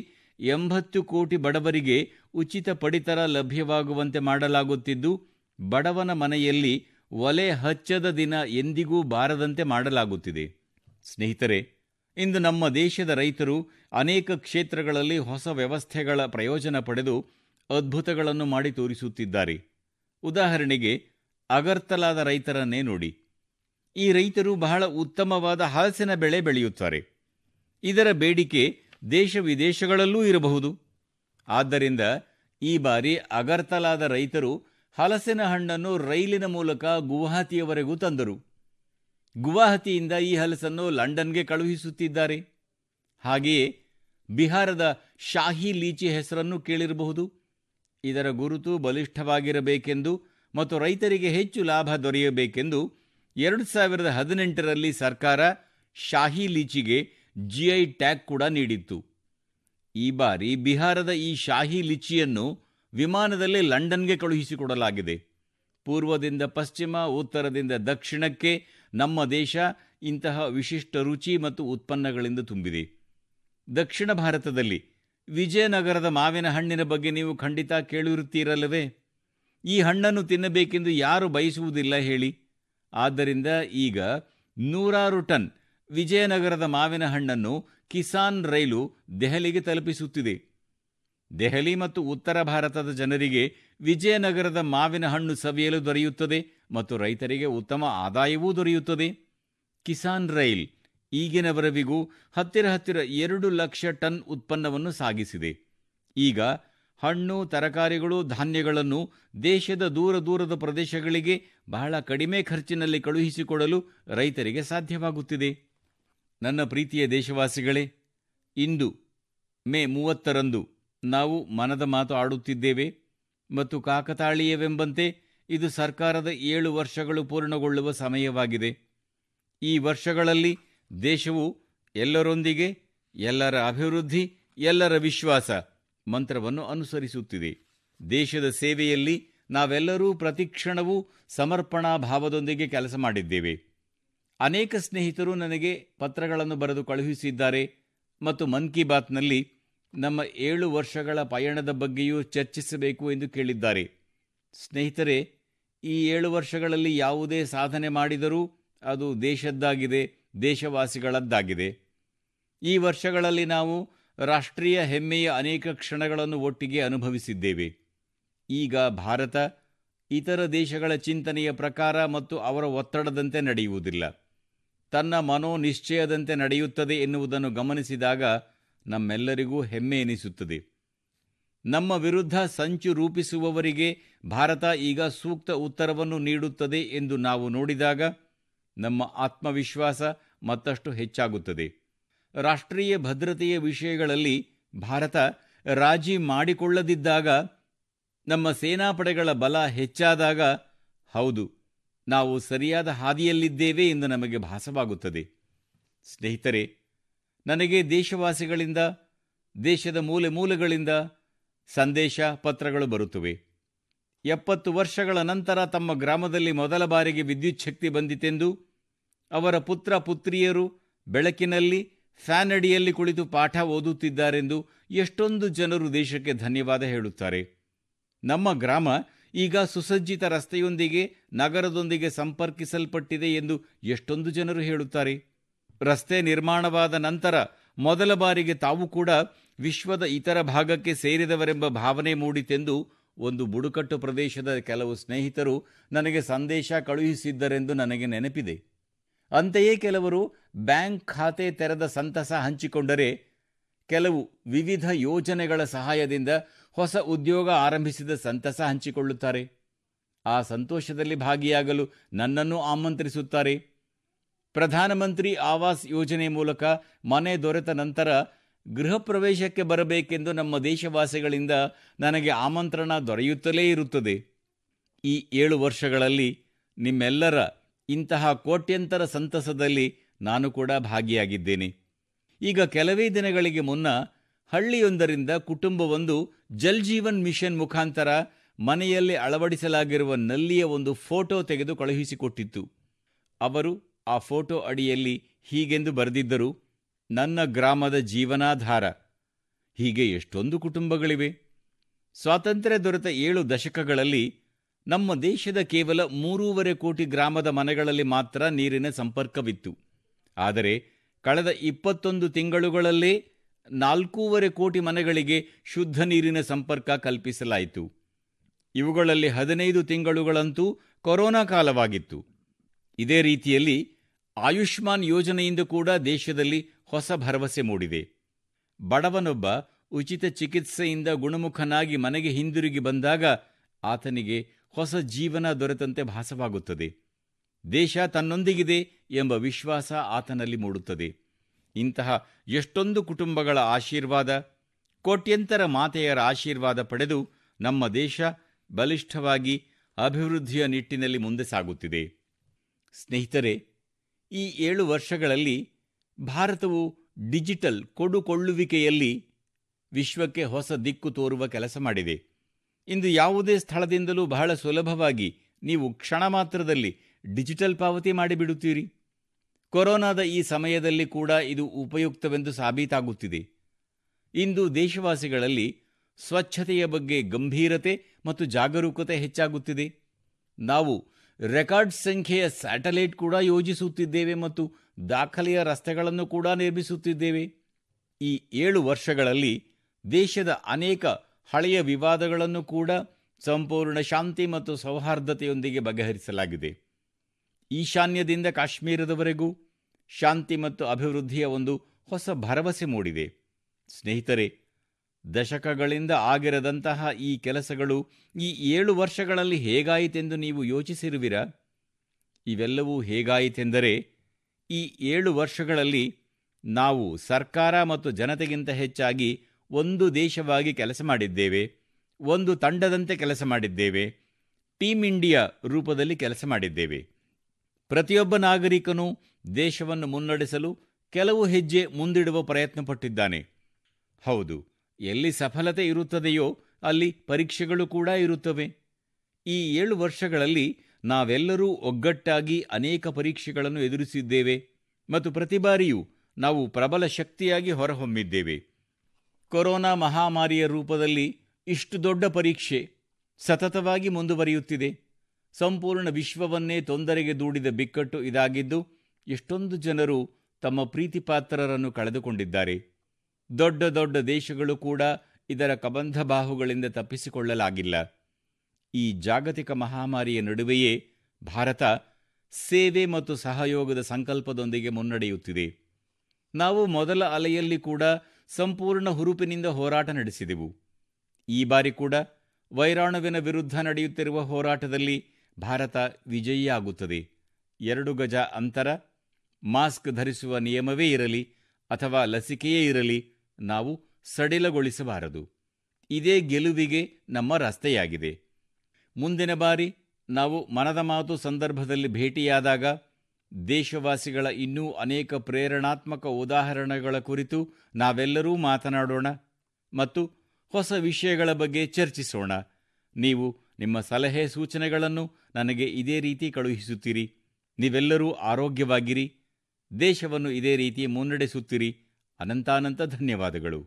ಎಂಬತ್ತು ಕೋಟಿ ಬಡವರಿಗೆ ಉಚಿತ ಪಡಿತರ ಲಭ್ಯವಾಗುವಂತೆ ಮಾಡಲಾಗುತ್ತಿದ್ದು ಬಡವನ ಮನೆಯಲ್ಲಿ ಒಲೆ ಹಚ್ಚದ ದಿನ ಎಂದಿಗೂ ಬಾರದಂತೆ ಮಾಡಲಾಗುತ್ತಿದೆ ಸ್ನೇಹಿತರೆ ಇಂದು ನಮ್ಮ ದೇಶದ ರೈತರು ಅನೇಕ ಕ್ಷೇತ್ರಗಳಲ್ಲಿ ಹೊಸ ವ್ಯವಸ್ಥೆಗಳ ಪ್ರಯೋಜನ ಪಡೆದು ಅದ್ಭುತಗಳನ್ನು ಮಾಡಿ ತೋರಿಸುತ್ತಿದ್ದಾರೆ ಉದಾಹರಣೆಗೆ ಅಗರ್ತಲಾದ ರೈತರನ್ನೇ ನೋಡಿ ಈ ರೈತರು ಬಹಳ ಉತ್ತಮವಾದ ಹಲಸಿನ ಬೆಳೆ ಬೆಳೆಯುತ್ತಾರೆ ಇದರ ಬೇಡಿಕೆ ದೇಶ ವಿದೇಶಗಳಲ್ಲೂ ಇರಬಹುದು ಆದ್ದರಿಂದ ಈ ಬಾರಿ ಅಗರ್ತಲಾದ ರೈತರು ಹಲಸಿನ ಹಣ್ಣನ್ನು ರೈಲಿನ ಮೂಲಕ ಗುವಾಹತಿಯವರೆಗೂ ತಂದರು ಗುವಾಹತಿಯಿಂದ ಈ ಹಲಸನ್ನು ಲಂಡನ್ಗೆ ಕಳುಹಿಸುತ್ತಿದ್ದಾರೆ ಹಾಗೆಯೇ ಬಿಹಾರದ ಶಾಹಿ ಲೀಚಿ ಹೆಸರನ್ನು ಕೇಳಿರಬಹುದು ಇದರ ಗುರುತು ಬಲಿಷ್ಠವಾಗಿರಬೇಕೆಂದು ಮತ್ತು ರೈತರಿಗೆ ಹೆಚ್ಚು ಲಾಭ ದೊರೆಯಬೇಕೆಂದು ಎರಡು ಸಾವಿರದ ಹದಿನೆಂಟರಲ್ಲಿ ಸರ್ಕಾರ ಶಾಹಿ ಲೀಚಿಗೆ ಜಿಐ ಟ್ಯಾಗ್ ಕೂಡ ನೀಡಿತ್ತು ಈ ಬಾರಿ ಬಿಹಾರದ ಈ ಶಾಹಿ ಲಿಚಿಯನ್ನು ವಿಮಾನದಲ್ಲಿ ಲಂಡನ್ಗೆ ಕಳುಹಿಸಿಕೊಡಲಾಗಿದೆ ಪೂರ್ವದಿಂದ ಪಶ್ಚಿಮ ಉತ್ತರದಿಂದ ದಕ್ಷಿಣಕ್ಕೆ ನಮ್ಮ ದೇಶ ಇಂತಹ ವಿಶಿಷ್ಟ ರುಚಿ ಮತ್ತು ಉತ್ಪನ್ನಗಳಿಂದ ತುಂಬಿದೆ ದಕ್ಷಿಣ ಭಾರತದಲ್ಲಿ ವಿಜಯನಗರದ ಮಾವಿನ ಹಣ್ಣಿನ ಬಗ್ಗೆ ನೀವು ಖಂಡಿತ ಕೇಳಿರುತ್ತೀರಲ್ಲವೇ ಈ ಹಣ್ಣನ್ನು ತಿನ್ನಬೇಕೆಂದು ಯಾರು ಬಯಸುವುದಿಲ್ಲ ಹೇಳಿ ಆದ್ದರಿಂದ ಈಗ ನೂರಾರು ಟನ್ ವಿಜಯನಗರದ ಮಾವಿನ ಹಣ್ಣನ್ನು ಕಿಸಾನ್ ರೈಲು ದೆಹಲಿಗೆ ತಲುಪಿಸುತ್ತಿದೆ ದೆಹಲಿ ಮತ್ತು ಉತ್ತರ ಭಾರತದ ಜನರಿಗೆ ವಿಜಯನಗರದ ಮಾವಿನ ಹಣ್ಣು ಸವಿಯಲು ದೊರೆಯುತ್ತದೆ ಮತ್ತು ರೈತರಿಗೆ ಉತ್ತಮ ಆದಾಯವೂ ದೊರೆಯುತ್ತದೆ ಕಿಸಾನ್ ರೈಲ್ ಈಗಿನವರೆವಿಗೂ ಹತ್ತಿರ ಹತ್ತಿರ ಎರಡು ಲಕ್ಷ ಟನ್ ಉತ್ಪನ್ನವನ್ನು ಸಾಗಿಸಿದೆ ಈಗ ಹಣ್ಣು ತರಕಾರಿಗಳು ಧಾನ್ಯಗಳನ್ನು ದೇಶದ ದೂರ ದೂರದ ಪ್ರದೇಶಗಳಿಗೆ ಬಹಳ ಕಡಿಮೆ ಖರ್ಚಿನಲ್ಲಿ ಕಳುಹಿಸಿಕೊಡಲು ರೈತರಿಗೆ ಸಾಧ್ಯವಾಗುತ್ತಿದೆ ನನ್ನ ಪ್ರೀತಿಯ ದೇಶವಾಸಿಗಳೇ ಇಂದು ಮೇ ಮೂವತ್ತರಂದು ನಾವು ಮನದ ಮಾತು ಆಡುತ್ತಿದ್ದೇವೆ ಮತ್ತು ಕಾಕತಾಳೀಯವೆಂಬಂತೆ ಇದು ಸರ್ಕಾರದ ಏಳು ವರ್ಷಗಳು ಪೂರ್ಣಗೊಳ್ಳುವ ಸಮಯವಾಗಿದೆ ಈ ವರ್ಷಗಳಲ್ಲಿ ದೇಶವು ಎಲ್ಲರೊಂದಿಗೆ ಎಲ್ಲರ ಅಭಿವೃದ್ಧಿ ಎಲ್ಲರ ವಿಶ್ವಾಸ ಮಂತ್ರವನ್ನು ಅನುಸರಿಸುತ್ತಿದೆ ದೇಶದ ಸೇವೆಯಲ್ಲಿ ನಾವೆಲ್ಲರೂ ಪ್ರತಿಕ್ಷಣವೂ ಸಮರ್ಪಣಾ ಭಾವದೊಂದಿಗೆ ಕೆಲಸ ಮಾಡಿದ್ದೇವೆ ಅನೇಕ ಸ್ನೇಹಿತರು ನನಗೆ ಪತ್ರಗಳನ್ನು ಬರೆದು ಕಳುಹಿಸಿದ್ದಾರೆ ಮತ್ತು ಮನ್ ಕಿ ಬಾತ್ನಲ್ಲಿ ನಮ್ಮ ಏಳು ವರ್ಷಗಳ ಪಯಣದ ಬಗ್ಗೆಯೂ ಚರ್ಚಿಸಬೇಕು ಎಂದು ಕೇಳಿದ್ದಾರೆ ಸ್ನೇಹಿತರೆ ಈ ಏಳು ವರ್ಷಗಳಲ್ಲಿ ಯಾವುದೇ ಸಾಧನೆ ಮಾಡಿದರೂ ಅದು ದೇಶದ್ದಾಗಿದೆ ದೇಶವಾಸಿಗಳದ್ದಾಗಿದೆ ಈ ವರ್ಷಗಳಲ್ಲಿ ನಾವು ರಾಷ್ಟ್ರೀಯ ಹೆಮ್ಮೆಯ ಅನೇಕ ಕ್ಷಣಗಳನ್ನು ಒಟ್ಟಿಗೆ ಅನುಭವಿಸಿದ್ದೇವೆ ಈಗ ಭಾರತ ಇತರ ದೇಶಗಳ ಚಿಂತನೆಯ ಪ್ರಕಾರ ಮತ್ತು ಅವರ ಒತ್ತಡದಂತೆ ನಡೆಯುವುದಿಲ್ಲ ತನ್ನ ಮನೋನಿಶ್ಚಯದಂತೆ ನಡೆಯುತ್ತದೆ ಎನ್ನುವುದನ್ನು ಗಮನಿಸಿದಾಗ ನಮ್ಮೆಲ್ಲರಿಗೂ ಹೆಮ್ಮೆ ಎನಿಸುತ್ತದೆ ನಮ್ಮ ವಿರುದ್ಧ ಸಂಚು ರೂಪಿಸುವವರಿಗೆ ಭಾರತ ಈಗ ಸೂಕ್ತ ಉತ್ತರವನ್ನು ನೀಡುತ್ತದೆ ಎಂದು ನಾವು ನೋಡಿದಾಗ ನಮ್ಮ ಆತ್ಮವಿಶ್ವಾಸ ಮತ್ತಷ್ಟು ಹೆಚ್ಚಾಗುತ್ತದೆ ರಾಷ್ಟ್ರೀಯ ಭದ್ರತೆಯ ವಿಷಯಗಳಲ್ಲಿ ಭಾರತ ರಾಜಿ ಮಾಡಿಕೊಳ್ಳದಿದ್ದಾಗ ನಮ್ಮ ಸೇನಾಪಡೆಗಳ ಬಲ ಹೆಚ್ಚಾದಾಗ ಹೌದು ನಾವು ಸರಿಯಾದ ಹಾದಿಯಲ್ಲಿದ್ದೇವೆ ಎಂದು ನಮಗೆ ಭಾಸವಾಗುತ್ತದೆ ಸ್ನೇಹಿತರೆ ನನಗೆ ದೇಶವಾಸಿಗಳಿಂದ ದೇಶದ ಮೂಲೆ ಮೂಲೆಗಳಿಂದ ಸಂದೇಶ ಪತ್ರಗಳು ಬರುತ್ತವೆ ಎಪ್ಪತ್ತು ವರ್ಷಗಳ ನಂತರ ತಮ್ಮ ಗ್ರಾಮದಲ್ಲಿ ಮೊದಲ ಬಾರಿಗೆ ವಿದ್ಯುಚ್ಛಕ್ತಿ ಬಂದಿತೆಂದು ಅವರ ಪುತ್ರ ಪುತ್ರಿಯರು ಬೆಳಕಿನಲ್ಲಿ ಫ್ಯಾನ್ ಅಡಿಯಲ್ಲಿ ಕುಳಿತು ಪಾಠ ಓದುತ್ತಿದ್ದಾರೆಂದು ಎಷ್ಟೊಂದು ಜನರು ದೇಶಕ್ಕೆ ಧನ್ಯವಾದ ಹೇಳುತ್ತಾರೆ ನಮ್ಮ ಗ್ರಾಮ ಈಗ ಸುಸಜ್ಜಿತ ರಸ್ತೆಯೊಂದಿಗೆ ನಗರದೊಂದಿಗೆ ಸಂಪರ್ಕಿಸಲ್ಪಟ್ಟಿದೆ ಎಂದು ಎಷ್ಟೊಂದು ಜನರು ಹೇಳುತ್ತಾರೆ ರಸ್ತೆ ನಿರ್ಮಾಣವಾದ ನಂತರ ಮೊದಲ ಬಾರಿಗೆ ತಾವು ಕೂಡ ವಿಶ್ವದ ಇತರ ಭಾಗಕ್ಕೆ ಸೇರಿದವರೆಂಬ ಭಾವನೆ ಮೂಡಿತೆಂದು ಒಂದು ಬುಡುಕಟ್ಟು ಪ್ರದೇಶದ ಕೆಲವು ಸ್ನೇಹಿತರು ನನಗೆ ಸಂದೇಶ ಕಳುಹಿಸಿದ್ದರೆಂದು ನನಗೆ ನೆನಪಿದೆ ಅಂತೆಯೇ ಕೆಲವರು ಬ್ಯಾಂಕ್ ಖಾತೆ ತೆರೆದ ಸಂತಸ ಹಂಚಿಕೊಂಡರೆ ಕೆಲವು ವಿವಿಧ ಯೋಜನೆಗಳ ಸಹಾಯದಿಂದ ಹೊಸ ಉದ್ಯೋಗ ಆರಂಭಿಸಿದ ಸಂತಸ ಹಂಚಿಕೊಳ್ಳುತ್ತಾರೆ ಆ ಸಂತೋಷದಲ್ಲಿ ಭಾಗಿಯಾಗಲು ನನ್ನನ್ನು ಆಮಂತ್ರಿಸುತ್ತಾರೆ ಪ್ರಧಾನಮಂತ್ರಿ ಆವಾಸ್ ಯೋಜನೆ ಮೂಲಕ ಮನೆ ದೊರೆತ ನಂತರ ಗೃಹ ಪ್ರವೇಶಕ್ಕೆ ಬರಬೇಕೆಂದು ನಮ್ಮ ದೇಶವಾಸಿಗಳಿಂದ ನನಗೆ ಆಮಂತ್ರಣ ದೊರೆಯುತ್ತಲೇ ಇರುತ್ತದೆ ಈ ಏಳು ವರ್ಷಗಳಲ್ಲಿ ನಿಮ್ಮೆಲ್ಲರ ಇಂತಹ ಕೋಟ್ಯಂತರ ಸಂತಸದಲ್ಲಿ ನಾನು ಕೂಡ ಭಾಗಿಯಾಗಿದ್ದೇನೆ ಈಗ ಕೆಲವೇ ದಿನಗಳಿಗೆ ಮುನ್ನ ಹಳ್ಳಿಯೊಂದರಿಂದ ಕುಟುಂಬವೊಂದು ಜಲ್ಜೀವನ್ ಮಿಷನ್ ಮುಖಾಂತರ ಮನೆಯಲ್ಲಿ ಅಳವಡಿಸಲಾಗಿರುವ ನಲ್ಲಿಯ ಒಂದು ಫೋಟೋ ತೆಗೆದು ಕಳುಹಿಸಿಕೊಟ್ಟಿತ್ತು ಅವರು ಆ ಫೋಟೋ ಅಡಿಯಲ್ಲಿ ಹೀಗೆಂದು ಬರೆದಿದ್ದರು ನನ್ನ ಗ್ರಾಮದ ಜೀವನಾಧಾರ ಹೀಗೆ ಎಷ್ಟೊಂದು ಕುಟುಂಬಗಳಿವೆ ಸ್ವಾತಂತ್ರ್ಯ ದೊರೆತ ಏಳು ದಶಕಗಳಲ್ಲಿ ನಮ್ಮ ದೇಶದ ಕೇವಲ ಮೂರೂವರೆ ಕೋಟಿ ಗ್ರಾಮದ ಮನೆಗಳಲ್ಲಿ ಮಾತ್ರ ನೀರಿನ ಸಂಪರ್ಕವಿತ್ತು ಆದರೆ ಕಳೆದ ಇಪ್ಪತ್ತೊಂದು ತಿಂಗಳುಗಳಲ್ಲೇ ನಾಲ್ಕೂವರೆ ಕೋಟಿ ಮನೆಗಳಿಗೆ ಶುದ್ಧ ನೀರಿನ ಸಂಪರ್ಕ ಕಲ್ಪಿಸಲಾಯಿತು ಇವುಗಳಲ್ಲಿ ಹದಿನೈದು ತಿಂಗಳುಗಳಂತೂ ಕೊರೋನಾ ಕಾಲವಾಗಿತ್ತು ಇದೇ ರೀತಿಯಲ್ಲಿ ಆಯುಷ್ಮಾನ್ ಯೋಜನೆಯಿಂದ ಕೂಡ ದೇಶದಲ್ಲಿ ಹೊಸ ಭರವಸೆ ಮೂಡಿದೆ ಬಡವನೊಬ್ಬ ಉಚಿತ ಚಿಕಿತ್ಸೆಯಿಂದ ಗುಣಮುಖನಾಗಿ ಮನೆಗೆ ಹಿಂದಿರುಗಿ ಬಂದಾಗ ಆತನಿಗೆ ಹೊಸ ಜೀವನ ದೊರೆತಂತೆ ಭಾಸವಾಗುತ್ತದೆ ದೇಶ ತನ್ನೊಂದಿಗಿದೆ ಎಂಬ ವಿಶ್ವಾಸ ಆತನಲ್ಲಿ ಮೂಡುತ್ತದೆ ಇಂತಹ ಎಷ್ಟೊಂದು ಕುಟುಂಬಗಳ ಆಶೀರ್ವಾದ ಕೋಟ್ಯಂತರ ಮಾತೆಯರ ಆಶೀರ್ವಾದ ಪಡೆದು ನಮ್ಮ ದೇಶ ಬಲಿಷ್ಠವಾಗಿ ಅಭಿವೃದ್ಧಿಯ ನಿಟ್ಟಿನಲ್ಲಿ ಮುಂದೆ ಸಾಗುತ್ತಿದೆ ಸ್ನೇಹಿತರೆ ಈ ಏಳು ವರ್ಷಗಳಲ್ಲಿ ಭಾರತವು ಡಿಜಿಟಲ್ ಕೊಡುಕೊಳ್ಳುವಿಕೆಯಲ್ಲಿ ವಿಶ್ವಕ್ಕೆ ಹೊಸ ದಿಕ್ಕು ತೋರುವ ಕೆಲಸ ಮಾಡಿದೆ ಇಂದು ಯಾವುದೇ ಸ್ಥಳದಿಂದಲೂ ಬಹಳ ಸುಲಭವಾಗಿ ನೀವು ಕ್ಷಣ ಮಾತ್ರದಲ್ಲಿ ಡಿಜಿಟಲ್ ಪಾವತಿ ಮಾಡಿಬಿಡುತ್ತೀರಿ ಕೊರೋನಾದ ಈ ಸಮಯದಲ್ಲಿ ಕೂಡ ಇದು ಉಪಯುಕ್ತವೆಂದು ಸಾಬೀತಾಗುತ್ತಿದೆ ಇಂದು ದೇಶವಾಸಿಗಳಲ್ಲಿ ಸ್ವಚ್ಛತೆಯ ಬಗ್ಗೆ ಗಂಭೀರತೆ ಮತ್ತು ಜಾಗರೂಕತೆ ಹೆಚ್ಚಾಗುತ್ತಿದೆ ನಾವು ರೆಕಾರ್ಡ್ ಸಂಖ್ಯೆಯ ಸ್ಯಾಟಲೈಟ್ ಕೂಡ ಯೋಜಿಸುತ್ತಿದ್ದೇವೆ ಮತ್ತು ದಾಖಲೆಯ ರಸ್ತೆಗಳನ್ನು ಕೂಡ ನಿರ್ಮಿಸುತ್ತಿದ್ದೇವೆ ಈ ಏಳು ವರ್ಷಗಳಲ್ಲಿ ದೇಶದ ಅನೇಕ ಹಳೆಯ ವಿವಾದಗಳನ್ನು ಕೂಡ ಸಂಪೂರ್ಣ ಶಾಂತಿ ಮತ್ತು ಸೌಹಾರ್ದತೆಯೊಂದಿಗೆ ಬಗೆಹರಿಸಲಾಗಿದೆ ಈಶಾನ್ಯದಿಂದ ಕಾಶ್ಮೀರದವರೆಗೂ ಶಾಂತಿ ಮತ್ತು ಅಭಿವೃದ್ಧಿಯ ಒಂದು ಹೊಸ ಭರವಸೆ ಮೂಡಿದೆ ಸ್ನೇಹಿತರೆ ದಶಕಗಳಿಂದ ಆಗಿರದಂತಹ ಈ ಕೆಲಸಗಳು ಈ ಏಳು ವರ್ಷಗಳಲ್ಲಿ ಹೇಗಾಯಿತೆಂದು ನೀವು ಯೋಚಿಸಿರುವಿರ ಇವೆಲ್ಲವೂ ಹೇಗಾಯಿತೆಂದರೆ ಈ ಏಳು ವರ್ಷಗಳಲ್ಲಿ ನಾವು ಸರ್ಕಾರ ಮತ್ತು ಜನತೆಗಿಂತ ಹೆಚ್ಚಾಗಿ ಒಂದು ದೇಶವಾಗಿ ಕೆಲಸ ಮಾಡಿದ್ದೇವೆ ಒಂದು ತಂಡದಂತೆ ಕೆಲಸ ಮಾಡಿದ್ದೇವೆ ಟೀಮ್ ಇಂಡಿಯಾ ರೂಪದಲ್ಲಿ ಕೆಲಸ ಮಾಡಿದ್ದೇವೆ ಪ್ರತಿಯೊಬ್ಬ ನಾಗರಿಕನೂ ದೇಶವನ್ನು ಮುನ್ನಡೆಸಲು ಕೆಲವು ಹೆಜ್ಜೆ ಮುಂದಿಡುವ ಪ್ರಯತ್ನ ಪಟ್ಟಿದ್ದಾನೆ ಹೌದು ಎಲ್ಲಿ ಸಫಲತೆ ಇರುತ್ತದೆಯೋ ಅಲ್ಲಿ ಪರೀಕ್ಷೆಗಳು ಕೂಡ ಇರುತ್ತವೆ ಈ ಏಳು ವರ್ಷಗಳಲ್ಲಿ ನಾವೆಲ್ಲರೂ ಒಗ್ಗಟ್ಟಾಗಿ ಅನೇಕ ಪರೀಕ್ಷೆಗಳನ್ನು ಎದುರಿಸಿದ್ದೇವೆ ಮತ್ತು ಪ್ರತಿ ಬಾರಿಯೂ ನಾವು ಪ್ರಬಲ ಶಕ್ತಿಯಾಗಿ ಹೊರಹೊಮ್ಮಿದ್ದೇವೆ ಕೊರೋನಾ ಮಹಾಮಾರಿಯ ರೂಪದಲ್ಲಿ ಇಷ್ಟು ದೊಡ್ಡ ಪರೀಕ್ಷೆ ಸತತವಾಗಿ ಮುಂದುವರಿಯುತ್ತಿದೆ ಸಂಪೂರ್ಣ ವಿಶ್ವವನ್ನೇ ತೊಂದರೆಗೆ ದೂಡಿದ ಬಿಕ್ಕಟ್ಟು ಇದಾಗಿದ್ದು ಎಷ್ಟೊಂದು ಜನರು ತಮ್ಮ ಪ್ರೀತಿಪಾತ್ರರನ್ನು ಕಳೆದುಕೊಂಡಿದ್ದಾರೆ ದೊಡ್ಡ ದೊಡ್ಡ ದೇಶಗಳು ಕೂಡ ಇದರ ಕಬಂಧ ಬಾಹುಗಳಿಂದ ತಪ್ಪಿಸಿಕೊಳ್ಳಲಾಗಿಲ್ಲ ಈ ಜಾಗತಿಕ ಮಹಾಮಾರಿಯ ನಡುವೆಯೇ ಭಾರತ ಸೇವೆ ಮತ್ತು ಸಹಯೋಗದ ಸಂಕಲ್ಪದೊಂದಿಗೆ ಮುನ್ನಡೆಯುತ್ತಿದೆ ನಾವು ಮೊದಲ ಅಲೆಯಲ್ಲಿ ಕೂಡ ಸಂಪೂರ್ಣ ಹುರುಪಿನಿಂದ ಹೋರಾಟ ನಡೆಸಿದೆವು ಈ ಬಾರಿ ಕೂಡ ವೈರಾಣುವಿನ ವಿರುದ್ಧ ನಡೆಯುತ್ತಿರುವ ಹೋರಾಟದಲ್ಲಿ ಭಾರತ ವಿಜಯಿಯಾಗುತ್ತದೆ ಎರಡು ಗಜ ಅಂತರ ಮಾಸ್ಕ್ ಧರಿಸುವ ನಿಯಮವೇ ಇರಲಿ ಅಥವಾ ಲಸಿಕೆಯೇ ಇರಲಿ ನಾವು ಸಡಿಲಗೊಳಿಸಬಾರದು ಇದೇ ಗೆಲುವಿಗೆ ನಮ್ಮ ರಸ್ತೆಯಾಗಿದೆ ಮುಂದಿನ ಬಾರಿ ನಾವು ಮನದ ಮಾತು ಸಂದರ್ಭದಲ್ಲಿ ಭೇಟಿಯಾದಾಗ ದೇಶವಾಸಿಗಳ ಇನ್ನೂ ಅನೇಕ ಪ್ರೇರಣಾತ್ಮಕ ಉದಾಹರಣೆಗಳ ಕುರಿತು ನಾವೆಲ್ಲರೂ ಮಾತನಾಡೋಣ ಮತ್ತು ಹೊಸ ವಿಷಯಗಳ ಬಗ್ಗೆ ಚರ್ಚಿಸೋಣ ನೀವು ನಿಮ್ಮ ಸಲಹೆ ಸೂಚನೆಗಳನ್ನು ನನಗೆ ಇದೇ ರೀತಿ ಕಳುಹಿಸುತ್ತೀರಿ ನೀವೆಲ್ಲರೂ ಆರೋಗ್ಯವಾಗಿರಿ ದೇಶವನ್ನು ಇದೇ ರೀತಿ ಮುನ್ನಡೆಸುತ್ತೀರಿ ಅನಂತಾನಂತ ಧನ್ಯವಾದಗಳು